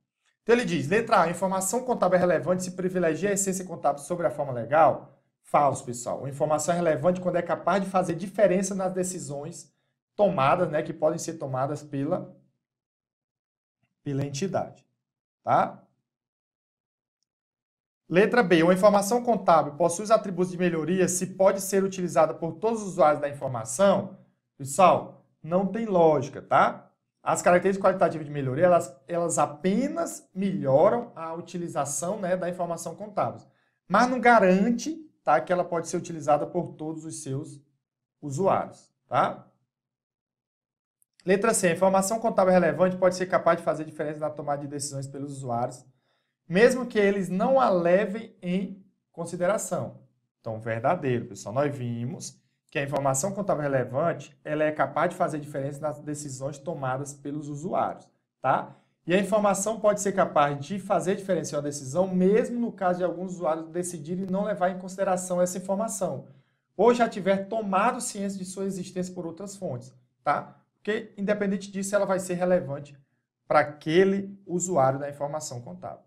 Então ele diz, letra A, informação contábil é relevante se privilegia a essência contábil sobre a forma legal? Falso, pessoal. A informação é relevante quando é capaz de fazer diferença nas decisões tomadas, né, que podem ser tomadas pela, pela entidade. Tá? Letra B. Uma informação contábil possui os atributos de melhoria se pode ser utilizada por todos os usuários da informação? Pessoal, não tem lógica, tá? As características qualitativas de melhoria, elas, elas apenas melhoram a utilização né, da informação contábil, mas não garante tá, que ela pode ser utilizada por todos os seus usuários. Tá? Letra C. A informação contábil relevante pode ser capaz de fazer diferença na tomada de decisões pelos usuários, mesmo que eles não a levem em consideração. Então, verdadeiro, pessoal. Nós vimos que a informação contábil relevante ela é capaz de fazer diferença nas decisões tomadas pelos usuários, tá? E a informação pode ser capaz de fazer diferença em uma decisão, mesmo no caso de alguns usuários decidirem não levar em consideração essa informação, ou já tiver tomado ciência de sua existência por outras fontes, tá? Porque, independente disso, ela vai ser relevante para aquele usuário da informação contábil.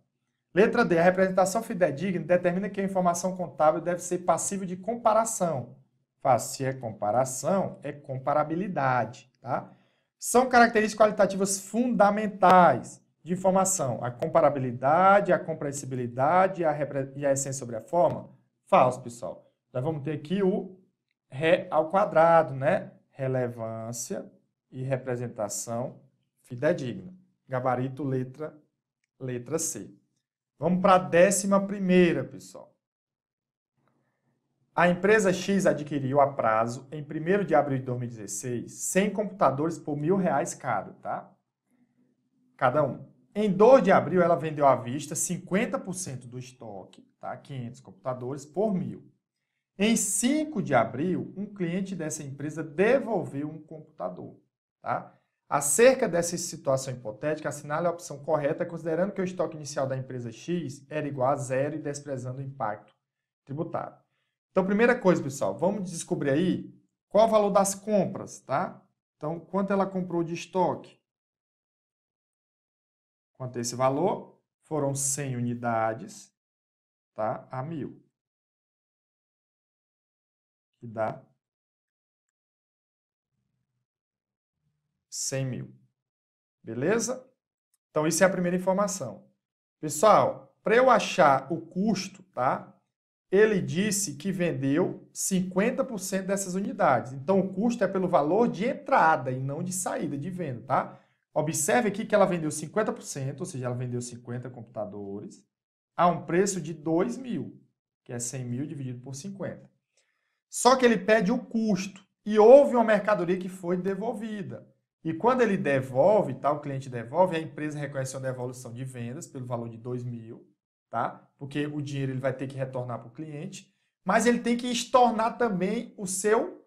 Letra D. A representação fidedigna determina que a informação contábil deve ser passível de comparação Fácil. Se é comparação, é comparabilidade, tá? São características qualitativas fundamentais de informação. A comparabilidade, a compreensibilidade a e a essência sobre a forma? Falso, pessoal. Nós vamos ter aqui o ré ao quadrado, né? Relevância e representação fidedigna. Gabarito letra letra C. Vamos para a décima primeira, pessoal. A empresa X adquiriu a prazo, em 1 de abril de 2016, 100 computadores por mil reais cada, tá? Cada um. Em 2 de abril, ela vendeu à vista 50% do estoque, tá? 500 computadores por mil. Em 5 de abril, um cliente dessa empresa devolveu um computador. Tá? Acerca dessa situação hipotética, assinale a opção correta, considerando que o estoque inicial da empresa X era igual a zero e desprezando o impacto tributário. Então, primeira coisa, pessoal, vamos descobrir aí qual é o valor das compras, tá? Então, quanto ela comprou de estoque? Quanto é esse valor? Foram 100 unidades, tá? A mil. Que dá 100 mil. Beleza? Então, isso é a primeira informação. Pessoal, para eu achar o custo, tá? ele disse que vendeu 50% dessas unidades. Então o custo é pelo valor de entrada e não de saída de venda, tá? Observe aqui que ela vendeu 50%, ou seja, ela vendeu 50 computadores a um preço de 2 mil, que é 100 mil dividido por 50. Só que ele pede o custo e houve uma mercadoria que foi devolvida. E quando ele devolve, tá, o cliente devolve, a empresa reconhece uma devolução de vendas pelo valor de 2 mil tá? Porque o dinheiro ele vai ter que retornar para o cliente, mas ele tem que estornar também o seu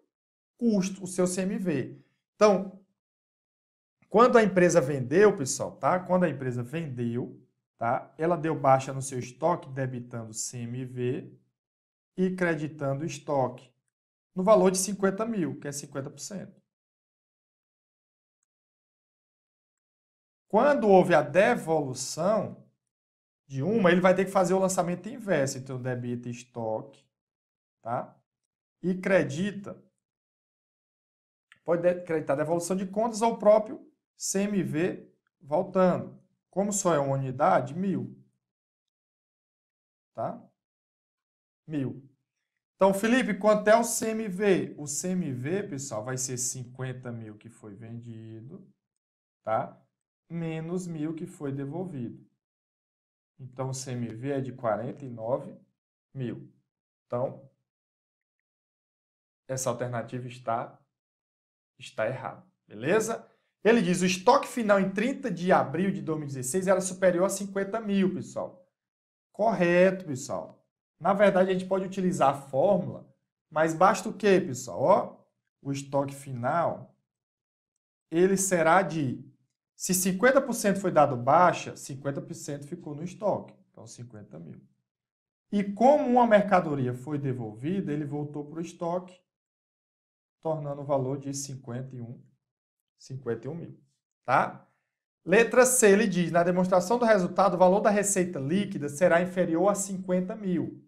custo, o seu CMV. Então, quando a empresa vendeu, pessoal, tá? Quando a empresa vendeu, tá? Ela deu baixa no seu estoque, debitando CMV e creditando estoque no valor de 50 mil, que é 50%. Quando houve a devolução, de uma, ele vai ter que fazer o lançamento inverso. Então, debita estoque, tá? E credita, pode creditar devolução de contas ao próprio CMV voltando. Como só é uma unidade, mil. Tá? Mil. Então, Felipe, quanto é o CMV? O CMV, pessoal, vai ser 50 mil que foi vendido, tá? Menos mil que foi devolvido. Então, o CMV é de 49 mil. Então, essa alternativa está, está errada, beleza? Ele diz, o estoque final em 30 de abril de 2016 era superior a 50 mil, pessoal. Correto, pessoal. Na verdade, a gente pode utilizar a fórmula, mas basta o quê, pessoal? Ó, o estoque final, ele será de se 50% foi dado baixa, 50% ficou no estoque, então 50 mil. E como uma mercadoria foi devolvida, ele voltou para o estoque, tornando o valor de 51, 51 mil. Tá? Letra C, ele diz, na demonstração do resultado, o valor da receita líquida será inferior a 50 mil.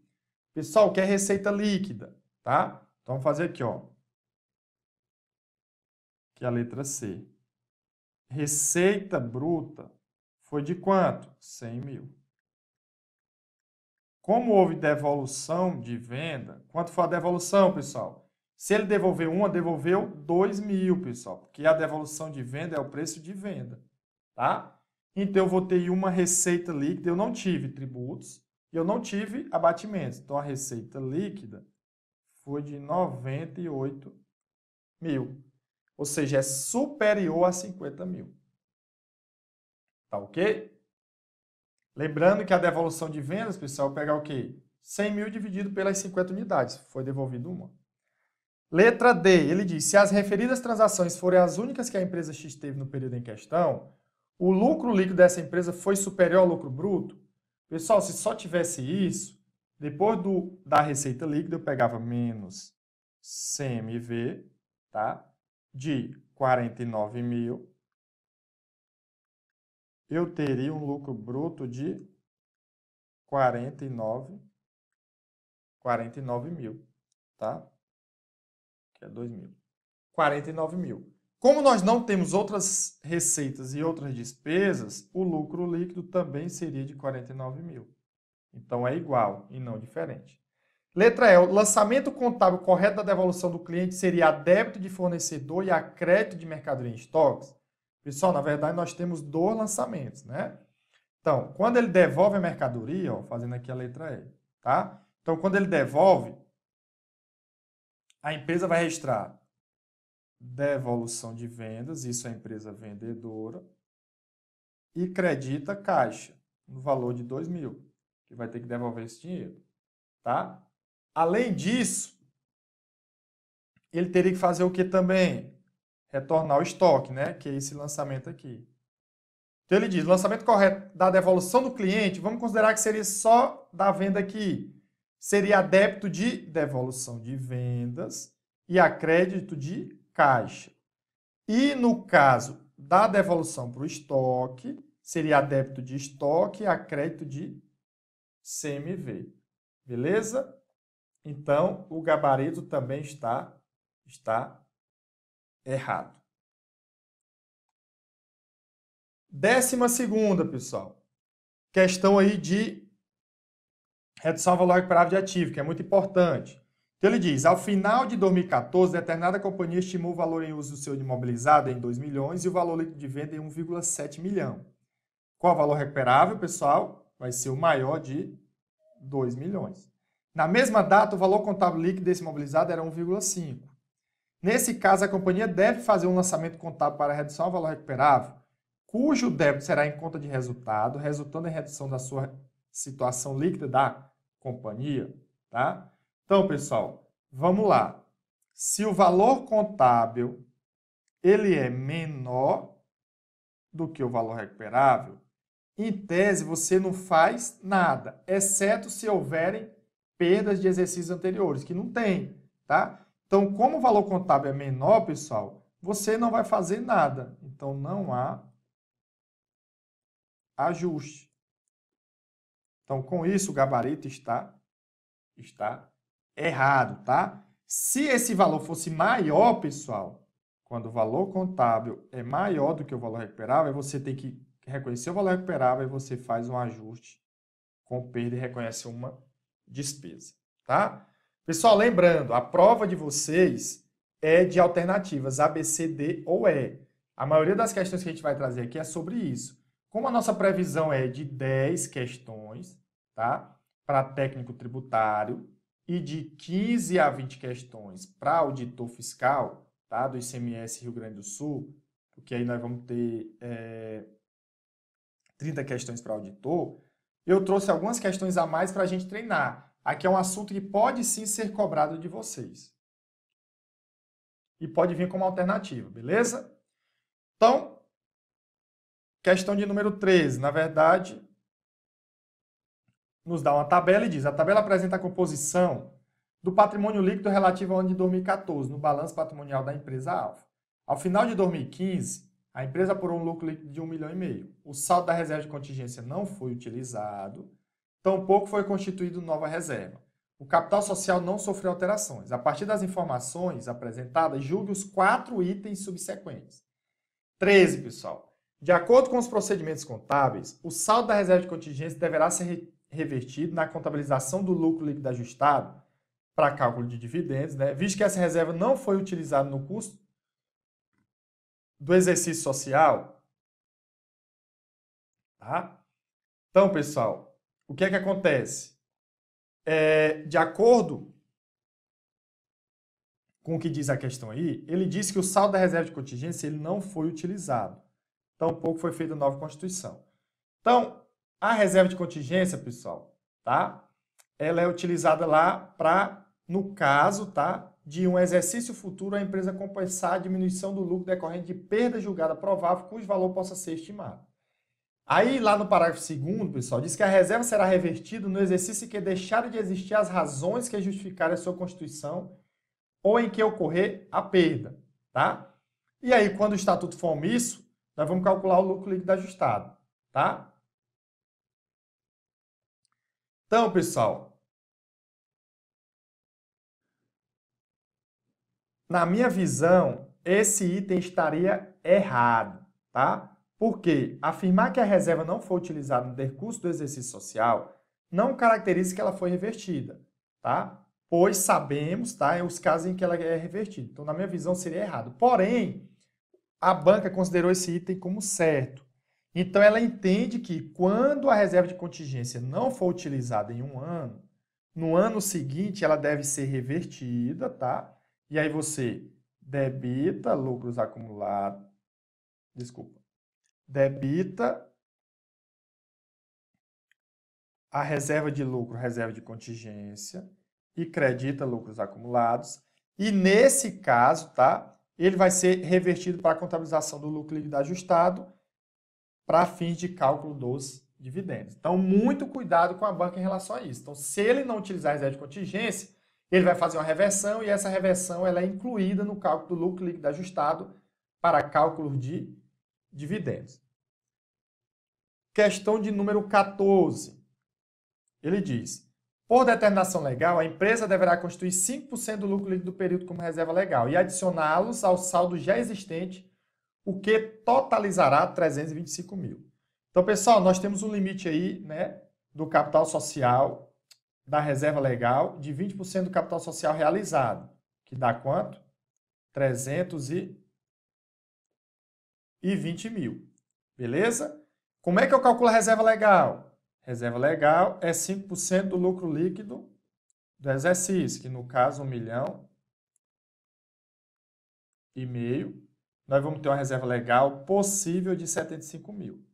Pessoal, o que é receita líquida? Tá? Então, vamos fazer aqui, ó. Aqui é a letra C. Receita bruta foi de quanto? 100 mil. Como houve devolução de venda, quanto foi a devolução, pessoal? Se ele devolveu uma, devolveu 2 mil, pessoal, porque a devolução de venda é o preço de venda, tá? Então, eu vou ter uma receita líquida, eu não tive tributos e eu não tive abatimentos. Então, a receita líquida foi de 98 mil ou seja, é superior a 50 mil. Tá ok? Lembrando que a devolução de vendas, pessoal, pegar o quê? 100 mil dividido pelas 50 unidades. Foi devolvido uma. Letra D, ele diz, se as referidas transações forem as únicas que a empresa X teve no período em questão, o lucro líquido dessa empresa foi superior ao lucro bruto? Pessoal, se só tivesse isso, depois do, da receita líquida eu pegava menos CMV, tá? de 49 mil, eu teria um lucro bruto de 49, 49 mil, tá? Que é 2 mil. 49 mil. Como nós não temos outras receitas e outras despesas, o lucro líquido também seria de 49 mil. Então é igual e não diferente. Letra E, o lançamento contábil correto da devolução do cliente seria a débito de fornecedor e a crédito de mercadoria em estoques. Pessoal, na verdade, nós temos dois lançamentos, né? Então, quando ele devolve a mercadoria, ó, fazendo aqui a letra E, tá? Então, quando ele devolve, a empresa vai registrar devolução de vendas, isso é a empresa vendedora, e credita caixa no valor de 2 mil, que vai ter que devolver esse dinheiro, tá? Além disso, ele teria que fazer o que também? Retornar o estoque, né? Que é esse lançamento aqui. Então ele diz, lançamento correto da devolução do cliente, vamos considerar que seria só da venda aqui. Seria débito de devolução de vendas e a crédito de caixa. E no caso da devolução para o estoque, seria débito de estoque e a crédito de CMV. Beleza? Então, o gabarito também está, está errado. Décima segunda, pessoal. Questão aí de redução ao valor recuperável de ativo, que é muito importante. Então ele diz, ao final de 2014, determinada companhia estimou o valor em uso do seu imobilizado em 2 milhões e o valor líquido de venda em 1,7 milhão. Qual o valor recuperável, pessoal? Vai ser o maior de 2 milhões. Na mesma data, o valor contábil líquido desse imobilizado era 1,5. Nesse caso, a companhia deve fazer um lançamento contábil para redução ao valor recuperável, cujo débito será em conta de resultado, resultando em redução da sua situação líquida da companhia, tá? Então, pessoal, vamos lá. Se o valor contábil ele é menor do que o valor recuperável, em tese você não faz nada, exceto se houverem perdas de exercícios anteriores, que não tem, tá? Então, como o valor contábil é menor, pessoal, você não vai fazer nada. Então, não há ajuste. Então, com isso, o gabarito está, está errado, tá? Se esse valor fosse maior, pessoal, quando o valor contábil é maior do que o valor recuperável, você tem que reconhecer o valor recuperável e você faz um ajuste com perda e reconhece uma despesa, tá? Pessoal, lembrando, a prova de vocês é de alternativas A, B, C, D ou E. A maioria das questões que a gente vai trazer aqui é sobre isso. Como a nossa previsão é de 10 questões, tá? Para técnico tributário e de 15 a 20 questões para auditor fiscal, tá? Do ICMS Rio Grande do Sul, porque aí nós vamos ter é, eh, 30 questões para auditor eu trouxe algumas questões a mais para a gente treinar. Aqui é um assunto que pode sim ser cobrado de vocês. E pode vir como alternativa, beleza? Então, questão de número 13, na verdade, nos dá uma tabela e diz: a tabela apresenta a composição do patrimônio líquido relativo ao ano de 2014, no balanço patrimonial da empresa Alfa. Ao final de 2015, a empresa apurou um lucro líquido de um milhão e meio. O saldo da reserva de contingência não foi utilizado, tampouco foi constituído nova reserva. O capital social não sofreu alterações. A partir das informações apresentadas, julgue os quatro itens subsequentes. 13, pessoal. De acordo com os procedimentos contábeis, o saldo da reserva de contingência deverá ser revertido na contabilização do lucro líquido ajustado para cálculo de dividendos, né? visto que essa reserva não foi utilizada no custo do exercício social. Tá? Então, pessoal, o que é que acontece? É, de acordo com o que diz a questão aí, ele diz que o saldo da reserva de contingência ele não foi utilizado. Tampouco então, foi feita nova Constituição. Então, a reserva de contingência, pessoal, tá? Ela é utilizada lá para, no caso, tá? de um exercício futuro, a empresa compensar a diminuição do lucro decorrente de perda julgada provável, cujo valor possa ser estimado. Aí, lá no parágrafo 2, pessoal, diz que a reserva será revertida no exercício em que deixarem de existir as razões que justificarem a sua constituição ou em que ocorrer a perda, tá? E aí, quando o estatuto for omisso, nós vamos calcular o lucro líquido ajustado, tá? Então, pessoal, na minha visão, esse item estaria errado, tá? Porque afirmar que a reserva não foi utilizada no decurso do exercício social não caracteriza que ela foi revertida, tá? Pois sabemos, tá, os casos em que ela é revertida. Então, na minha visão, seria errado. Porém, a banca considerou esse item como certo. Então, ela entende que quando a reserva de contingência não for utilizada em um ano, no ano seguinte ela deve ser revertida, tá? E aí você debita lucros acumulados, desculpa, debita a reserva de lucro, reserva de contingência e credita lucros acumulados. E nesse caso, tá? Ele vai ser revertido para a contabilização do lucro líquido ajustado para fins de cálculo dos dividendos. Então, muito cuidado com a banca em relação a isso. Então, se ele não utilizar a reserva de contingência, ele vai fazer uma reversão e essa reversão ela é incluída no cálculo do lucro líquido ajustado para cálculo de dividendos. Questão de número 14. Ele diz: por determinação legal, a empresa deverá constituir 5% do lucro líquido do período como reserva legal e adicioná-los ao saldo já existente, o que totalizará 325 mil. Então, pessoal, nós temos um limite aí né, do capital social da reserva legal de 20% do capital social realizado, que dá quanto? 320 mil. Beleza? Como é que eu calculo a reserva legal? Reserva legal é 5% do lucro líquido do exercício, que no caso 1 um milhão e meio. Nós vamos ter uma reserva legal possível de 75 mil.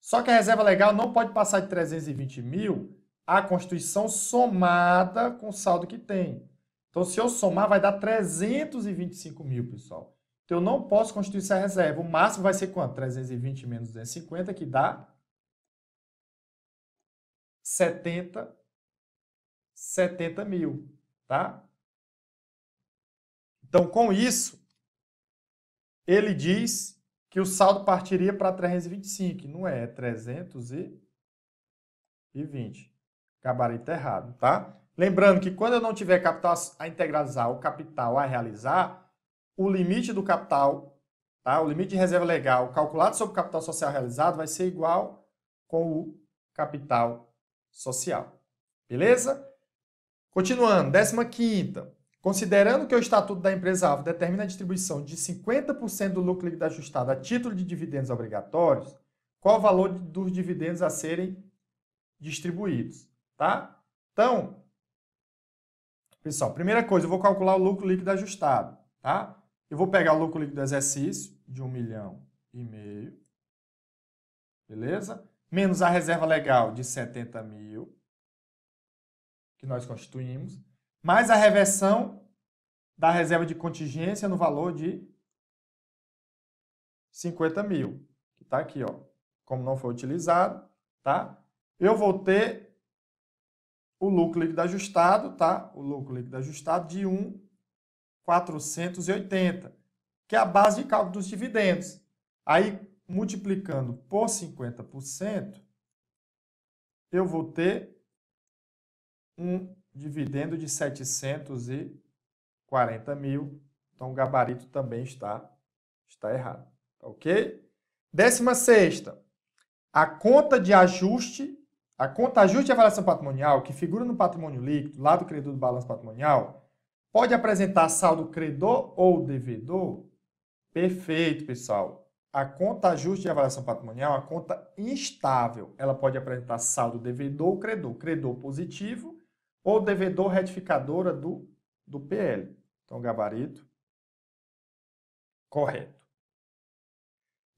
Só que a reserva legal não pode passar de 320 mil, a Constituição somada com o saldo que tem. Então, se eu somar, vai dar 325 mil, pessoal. Então, eu não posso constituir essa reserva. O máximo vai ser quanto? 320 menos 250, que dá 70, 70 mil, tá? Então, com isso, ele diz que o saldo partiria para 325. Não é, é 320. Gabarito tá errado, tá? Lembrando que quando eu não tiver capital a integralizar ou capital a realizar, o limite do capital, tá? o limite de reserva legal calculado sobre o capital social realizado vai ser igual com o capital social. Beleza? Continuando, 15 Considerando que o Estatuto da Empresa-Alvo determina a distribuição de 50% do lucro líquido ajustado a título de dividendos obrigatórios, qual o valor dos dividendos a serem distribuídos? tá? Então, pessoal, primeira coisa, eu vou calcular o lucro líquido ajustado, tá? Eu vou pegar o lucro líquido do exercício de um milhão e meio, beleza? Menos a reserva legal de 70 mil, que nós constituímos, mais a reversão da reserva de contingência no valor de 50 mil, que está aqui, ó. Como não foi utilizado, tá? Eu vou ter o lucro líquido ajustado, tá? O lucro líquido ajustado de 1,480, que é a base de cálculo dos dividendos. Aí, multiplicando por 50%, eu vou ter um dividendo de 740 mil. Então, o gabarito também está, está errado, tá ok? Décima sexta, a conta de ajuste a conta ajuste de avaliação patrimonial, que figura no patrimônio líquido, lá do credor do balanço patrimonial, pode apresentar saldo credor ou devedor? Perfeito, pessoal. A conta ajuste de avaliação patrimonial é uma conta instável. Ela pode apresentar saldo devedor ou credor. Credor positivo ou devedor retificadora do, do PL. Então, gabarito. Correto.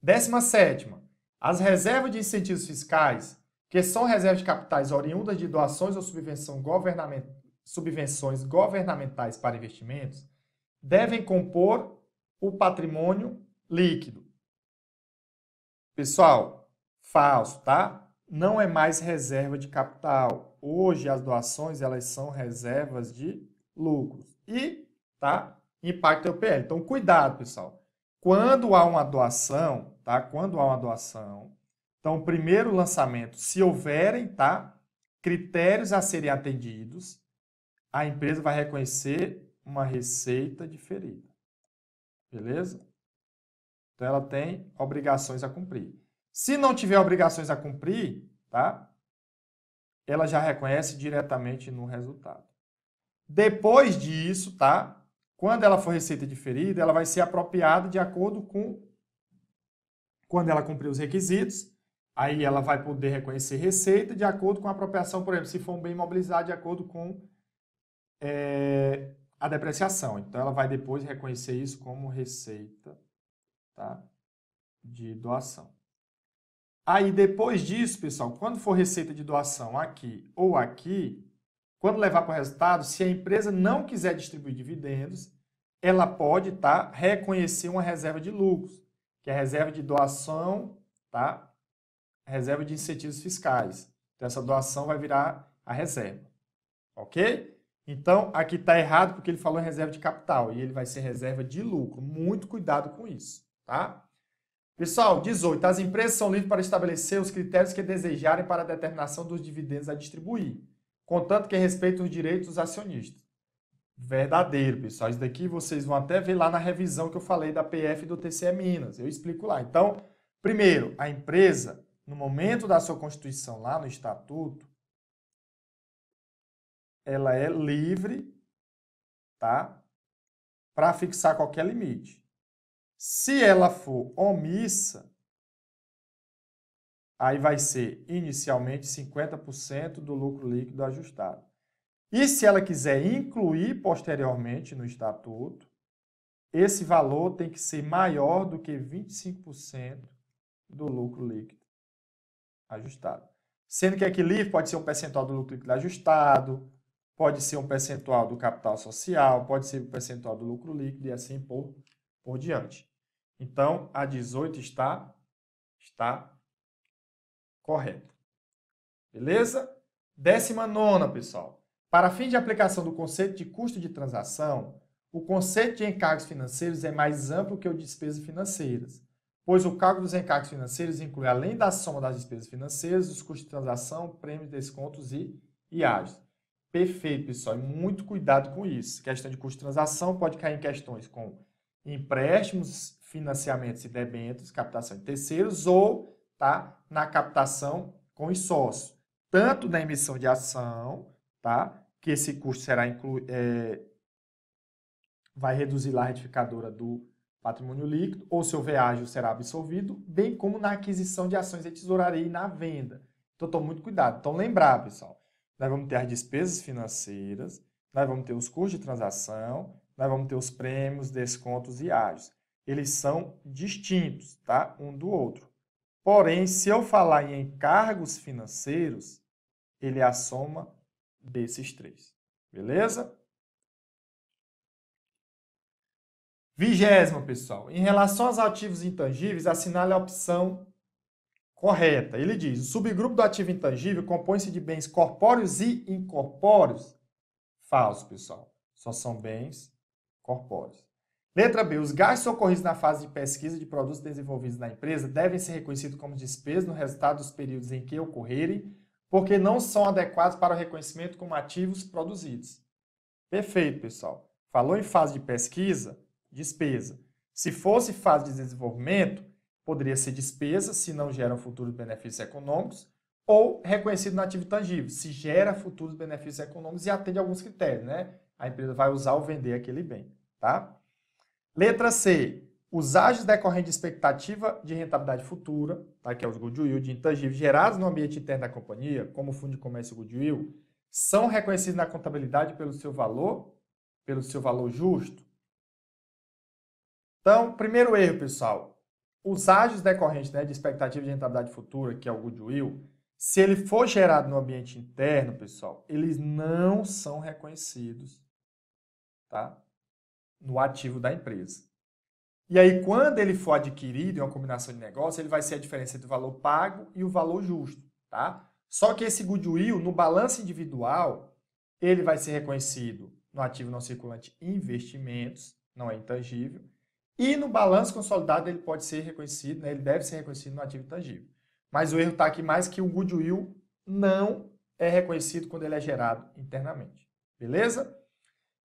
Décima sétima. As reservas de incentivos fiscais que são reservas de capitais oriundas de doações ou subvenção governament... subvenções governamentais para investimentos, devem compor o patrimônio líquido. Pessoal, falso, tá? Não é mais reserva de capital. Hoje as doações elas são reservas de lucros e, tá? Impacto é o PL. Então cuidado, pessoal. Quando há uma doação, tá? Quando há uma doação, então, o primeiro lançamento, se houverem, tá? Critérios a serem atendidos, a empresa vai reconhecer uma receita diferida. Beleza? Então ela tem obrigações a cumprir. Se não tiver obrigações a cumprir, tá? Ela já reconhece diretamente no resultado. Depois disso, tá? Quando ela for receita diferida, ela vai ser apropriada de acordo com quando ela cumprir os requisitos Aí ela vai poder reconhecer receita de acordo com a apropriação, por exemplo, se for um bem imobilizado, de acordo com é, a depreciação. Então ela vai depois reconhecer isso como receita tá, de doação. Aí depois disso, pessoal, quando for receita de doação aqui ou aqui, quando levar para o resultado, se a empresa não quiser distribuir dividendos, ela pode tá, reconhecer uma reserva de lucros, que é a reserva de doação tá, reserva de incentivos fiscais. Então, essa doação vai virar a reserva. Ok? Então, aqui está errado porque ele falou em reserva de capital e ele vai ser reserva de lucro. Muito cuidado com isso, tá? Pessoal, 18. As empresas são livres para estabelecer os critérios que desejarem para a determinação dos dividendos a distribuir, contanto que respeitem os direitos dos acionistas. Verdadeiro, pessoal. Isso daqui vocês vão até ver lá na revisão que eu falei da PF e do TCE Minas. Eu explico lá. Então, primeiro, a empresa no momento da sua constituição, lá no estatuto, ela é livre, tá? Para fixar qualquer limite. Se ela for omissa, aí vai ser inicialmente 50% do lucro líquido ajustado. E se ela quiser incluir posteriormente no estatuto, esse valor tem que ser maior do que 25% do lucro líquido ajustado. Sendo que equilíbrio livre pode ser um percentual do lucro líquido ajustado, pode ser um percentual do capital social, pode ser um percentual do lucro líquido e assim por, por diante. Então, a 18 está, está correta. Beleza? Décima nona, pessoal. Para fim de aplicação do conceito de custo de transação, o conceito de encargos financeiros é mais amplo que o de despesas financeiras, pois o cálculo dos encargos financeiros inclui, além da soma das despesas financeiras, os custos de transação, prêmios, descontos e IAs. Perfeito, pessoal. E muito cuidado com isso. Questão de custo de transação pode cair em questões com empréstimos, financiamentos e debêntures, captação de terceiros ou tá, na captação com os sócios. Tanto na emissão de ação, tá, que esse custo será inclu é, vai reduzir lá a retificadora do patrimônio líquido, ou seu veágio será absolvido, bem como na aquisição de ações de tesouraria e na venda. Então, tome muito cuidado. Então, lembrar, pessoal, nós vamos ter as despesas financeiras, nós vamos ter os custos de transação, nós vamos ter os prêmios, descontos e ágios. Eles são distintos, tá? Um do outro. Porém, se eu falar em encargos financeiros, ele é a soma desses três. Beleza? Vigésimo, pessoal. Em relação aos ativos intangíveis, assinale a opção correta. Ele diz: o subgrupo do ativo intangível compõe-se de bens corpóreos e incorpóreos. Falso, pessoal. Só são bens corpóreos. Letra B. Os gastos ocorridos na fase de pesquisa de produtos desenvolvidos na empresa devem ser reconhecidos como despesas no resultado dos períodos em que ocorrerem, porque não são adequados para o reconhecimento como ativos produzidos. Perfeito, pessoal. Falou em fase de pesquisa, despesa. Se fosse fase de desenvolvimento, poderia ser despesa se não geram futuros benefícios econômicos, ou reconhecido no ativo tangível, se gera futuros benefícios econômicos e atende alguns critérios, né? A empresa vai usar ou vender aquele bem, tá? Letra C, os ágios decorrentes de expectativa de rentabilidade futura, tá? que é os goodwill de intangível gerados no ambiente interno da companhia, como o fundo de comércio goodwill, são reconhecidos na contabilidade pelo seu valor, pelo seu valor justo. Então, primeiro erro, pessoal. Os ágios decorrentes né, de expectativa de rentabilidade futura, que é o Goodwill, se ele for gerado no ambiente interno, pessoal, eles não são reconhecidos tá, no ativo da empresa. E aí, quando ele for adquirido em uma combinação de negócio, ele vai ser a diferença entre o valor pago e o valor justo. Tá? Só que esse Goodwill, no balanço individual, ele vai ser reconhecido no ativo não circulante investimentos, não é intangível, e no balanço consolidado ele pode ser reconhecido, né? ele deve ser reconhecido no ativo intangível. Mas o erro está aqui mais que o goodwill não é reconhecido quando ele é gerado internamente. Beleza?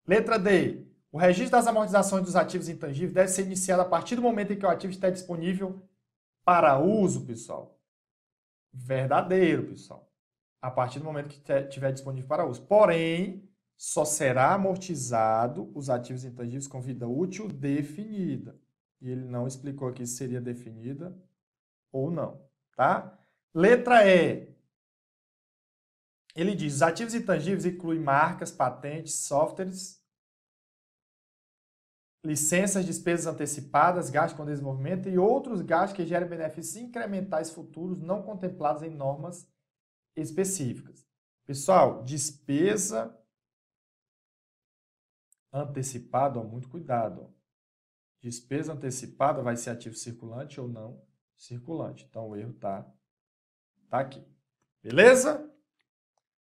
Letra D. O registro das amortizações dos ativos intangíveis deve ser iniciado a partir do momento em que o ativo está disponível para uso, pessoal. Verdadeiro, pessoal. A partir do momento que estiver disponível para uso. Porém, só será amortizado os ativos intangíveis com vida útil definida. E ele não explicou aqui se seria definida ou não, tá? Letra E. Ele diz: os ativos intangíveis incluem marcas, patentes, softwares, licenças, despesas antecipadas, gastos com desenvolvimento e outros gastos que gerem benefícios incrementais futuros não contemplados em normas específicas. Pessoal, despesa antecipado, ó, muito cuidado. Ó. Despesa antecipada vai ser ativo circulante ou não circulante. Então o erro está tá aqui. Beleza?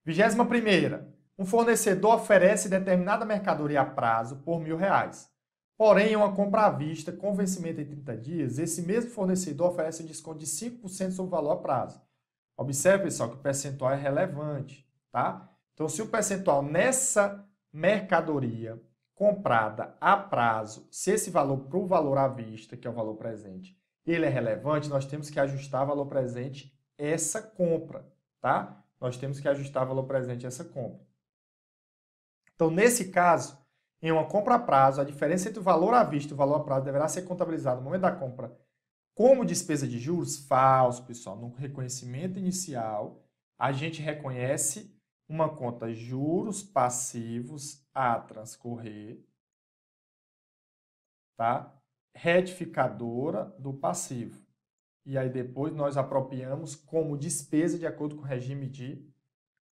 21 primeira. Um fornecedor oferece determinada mercadoria a prazo por mil reais. Porém, em uma compra à vista com vencimento em 30 dias, esse mesmo fornecedor oferece um desconto de 5% sobre o valor a prazo. Observe, pessoal, que o percentual é relevante, tá? Então, se o percentual nessa mercadoria comprada a prazo, se esse valor para o valor à vista, que é o valor presente, ele é relevante, nós temos que ajustar valor presente essa compra, tá? Nós temos que ajustar valor presente essa compra. Então, nesse caso, em uma compra a prazo, a diferença entre o valor à vista e o valor a prazo deverá ser contabilizada no momento da compra como despesa de juros? Falso, pessoal. No reconhecimento inicial, a gente reconhece uma conta juros passivos a transcorrer, tá? Retificadora do passivo. E aí depois nós apropriamos como despesa de acordo com o regime de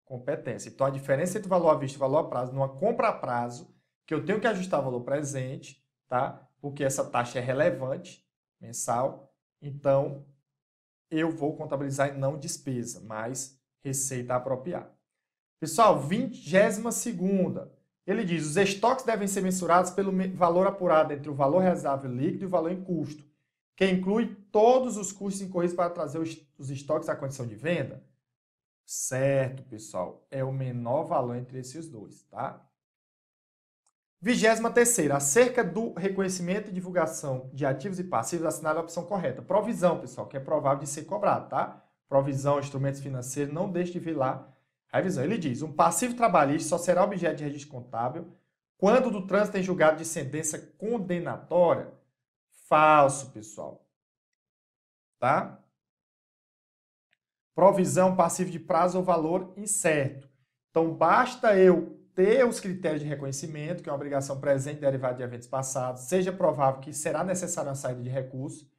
competência. Então a diferença entre o valor à vista e o valor a prazo numa compra a prazo, que eu tenho que ajustar o valor presente, tá? Porque essa taxa é relevante mensal. Então eu vou contabilizar não despesa, mas receita apropriada. Pessoal, 22 Ele diz: os estoques devem ser mensurados pelo valor apurado entre o valor realizável líquido e o valor em custo, que inclui todos os custos incorridos para trazer os estoques à condição de venda. Certo, pessoal, é o menor valor entre esses dois, tá? 23 acerca do reconhecimento e divulgação de ativos e passivos, assinale a opção correta. Provisão, pessoal, que é provável de ser cobrado, tá? Provisão, instrumentos financeiros, não deixe de vir lá Revisão, ele diz: um passivo trabalhista só será objeto de registro contábil quando do trânsito em julgado de sentença condenatória. Falso, pessoal. Tá? Provisão passivo de prazo ou valor incerto. Então, basta eu ter os critérios de reconhecimento, que é uma obrigação presente derivada de eventos passados, seja provável que será necessária uma saída de recurso,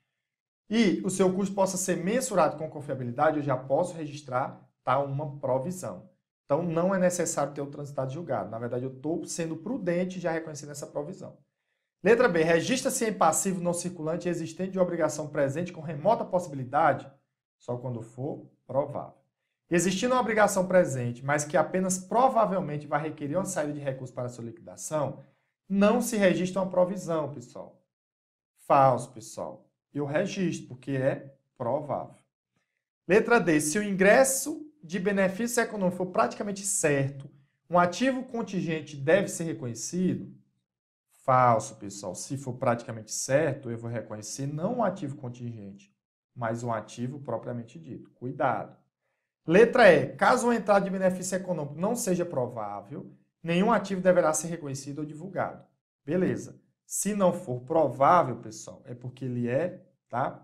e o seu custo possa ser mensurado com confiabilidade, eu já posso registrar, está uma provisão. Então, não é necessário ter o transitado julgado. Na verdade, eu estou sendo prudente já reconhecendo essa provisão. Letra B. Registra-se em passivo não circulante existente de obrigação presente com remota possibilidade, só quando for provável. Existindo uma obrigação presente, mas que apenas provavelmente vai requerer uma saída de recurso para sua liquidação, não se registra uma provisão, pessoal. Falso, pessoal. Eu registro, porque é provável. Letra D. Se o ingresso de benefício econômico é for praticamente certo, um ativo contingente deve ser reconhecido? Falso, pessoal. Se for praticamente certo, eu vou reconhecer não um ativo contingente, mas um ativo propriamente dito. Cuidado. Letra E. Caso uma entrada de benefício econômico não seja provável, nenhum ativo deverá ser reconhecido ou divulgado. Beleza. Se não for provável, pessoal, é porque ele é, tá?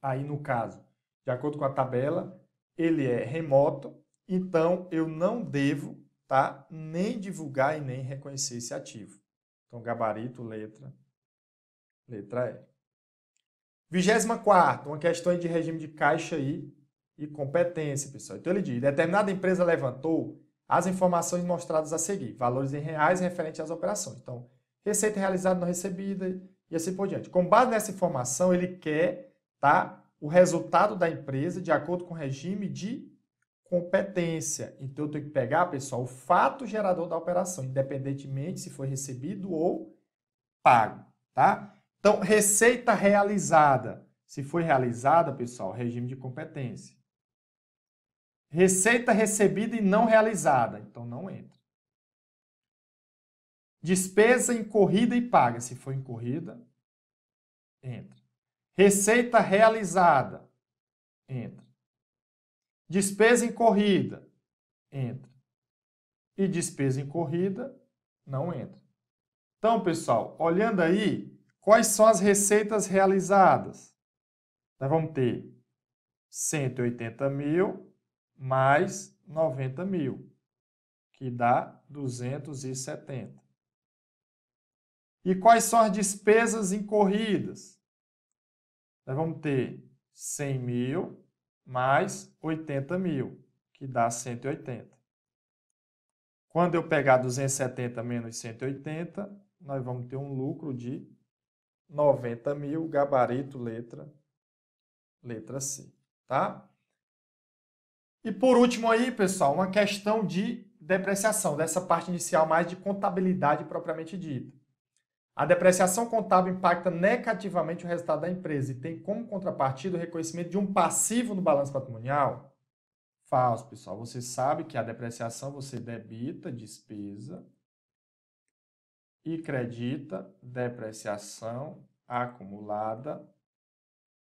Aí no caso, de acordo com a tabela, ele é remoto, então eu não devo tá, nem divulgar e nem reconhecer esse ativo. Então, gabarito, letra, letra E. 24, uma questão de regime de caixa aí e competência, pessoal. Então ele diz: determinada empresa levantou as informações mostradas a seguir, valores em reais referentes às operações. Então, receita realizada não recebida e assim por diante. Com base nessa informação, ele quer tá, o resultado da empresa de acordo com o regime de competência. Então, eu tenho que pegar, pessoal, o fato gerador da operação, independentemente se foi recebido ou pago, tá? Então, receita realizada. Se foi realizada, pessoal, regime de competência. Receita recebida e não realizada. Então, não entra. Despesa incorrida e paga. Se foi incorrida, entra. Receita realizada. Entra. Despesa incorrida. Entra. E despesa incorrida não entra. Então, pessoal, olhando aí, quais são as receitas realizadas? Nós vamos ter 180 mil mais 90 mil, que dá 270. E quais são as despesas incorridas? Nós vamos ter 100 mil mais 80 mil, que dá 180. Quando eu pegar 270 menos 180, nós vamos ter um lucro de 90 mil, gabarito, letra, letra C, tá? E por último aí, pessoal, uma questão de depreciação, dessa parte inicial mais de contabilidade propriamente dita. A depreciação contábil impacta negativamente o resultado da empresa e tem como contrapartida o reconhecimento de um passivo no balanço patrimonial? Falso, pessoal. Você sabe que a depreciação você debita despesa e credita depreciação acumulada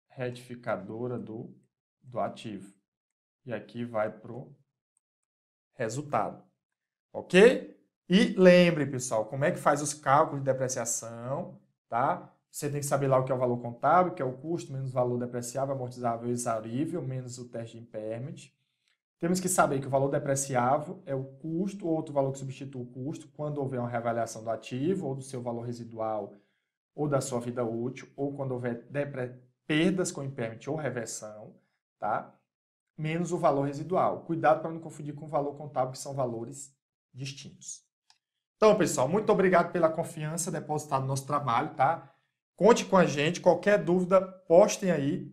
retificadora do, do ativo. E aqui vai para o resultado. Ok? E lembre, pessoal, como é que faz os cálculos de depreciação, tá? Você tem que saber lá o que é o valor contábil, que é o custo menos o valor depreciável, amortizável e exaurível, menos o teste de impairment. Temos que saber que o valor depreciável é o custo, ou outro valor que substitui o custo, quando houver uma reavaliação do ativo, ou do seu valor residual, ou da sua vida útil, ou quando houver perdas com impairment ou reversão, tá? Menos o valor residual. Cuidado para não confundir com o valor contábil, que são valores distintos. Então, pessoal, muito obrigado pela confiança depositada no nosso trabalho, tá? Conte com a gente, qualquer dúvida, postem aí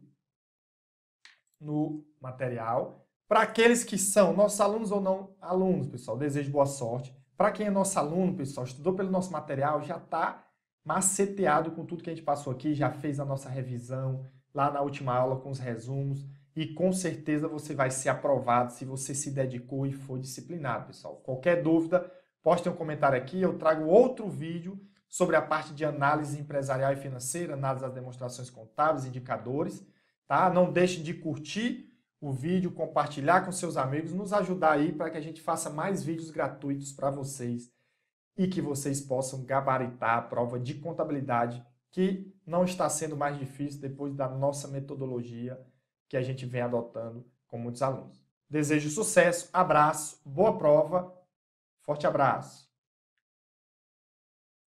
no material. Para aqueles que são nossos alunos ou não alunos, pessoal, desejo boa sorte. Para quem é nosso aluno, pessoal, estudou pelo nosso material, já está maceteado com tudo que a gente passou aqui, já fez a nossa revisão lá na última aula com os resumos e com certeza você vai ser aprovado se você se dedicou e for disciplinado, pessoal. Qualquer dúvida, Postem um comentário aqui, eu trago outro vídeo sobre a parte de análise empresarial e financeira, análise das demonstrações contábeis, indicadores, tá? Não deixe de curtir o vídeo, compartilhar com seus amigos, nos ajudar aí para que a gente faça mais vídeos gratuitos para vocês e que vocês possam gabaritar a prova de contabilidade que não está sendo mais difícil depois da nossa metodologia que a gente vem adotando com muitos alunos. Desejo sucesso, abraço, boa prova Forte abraço.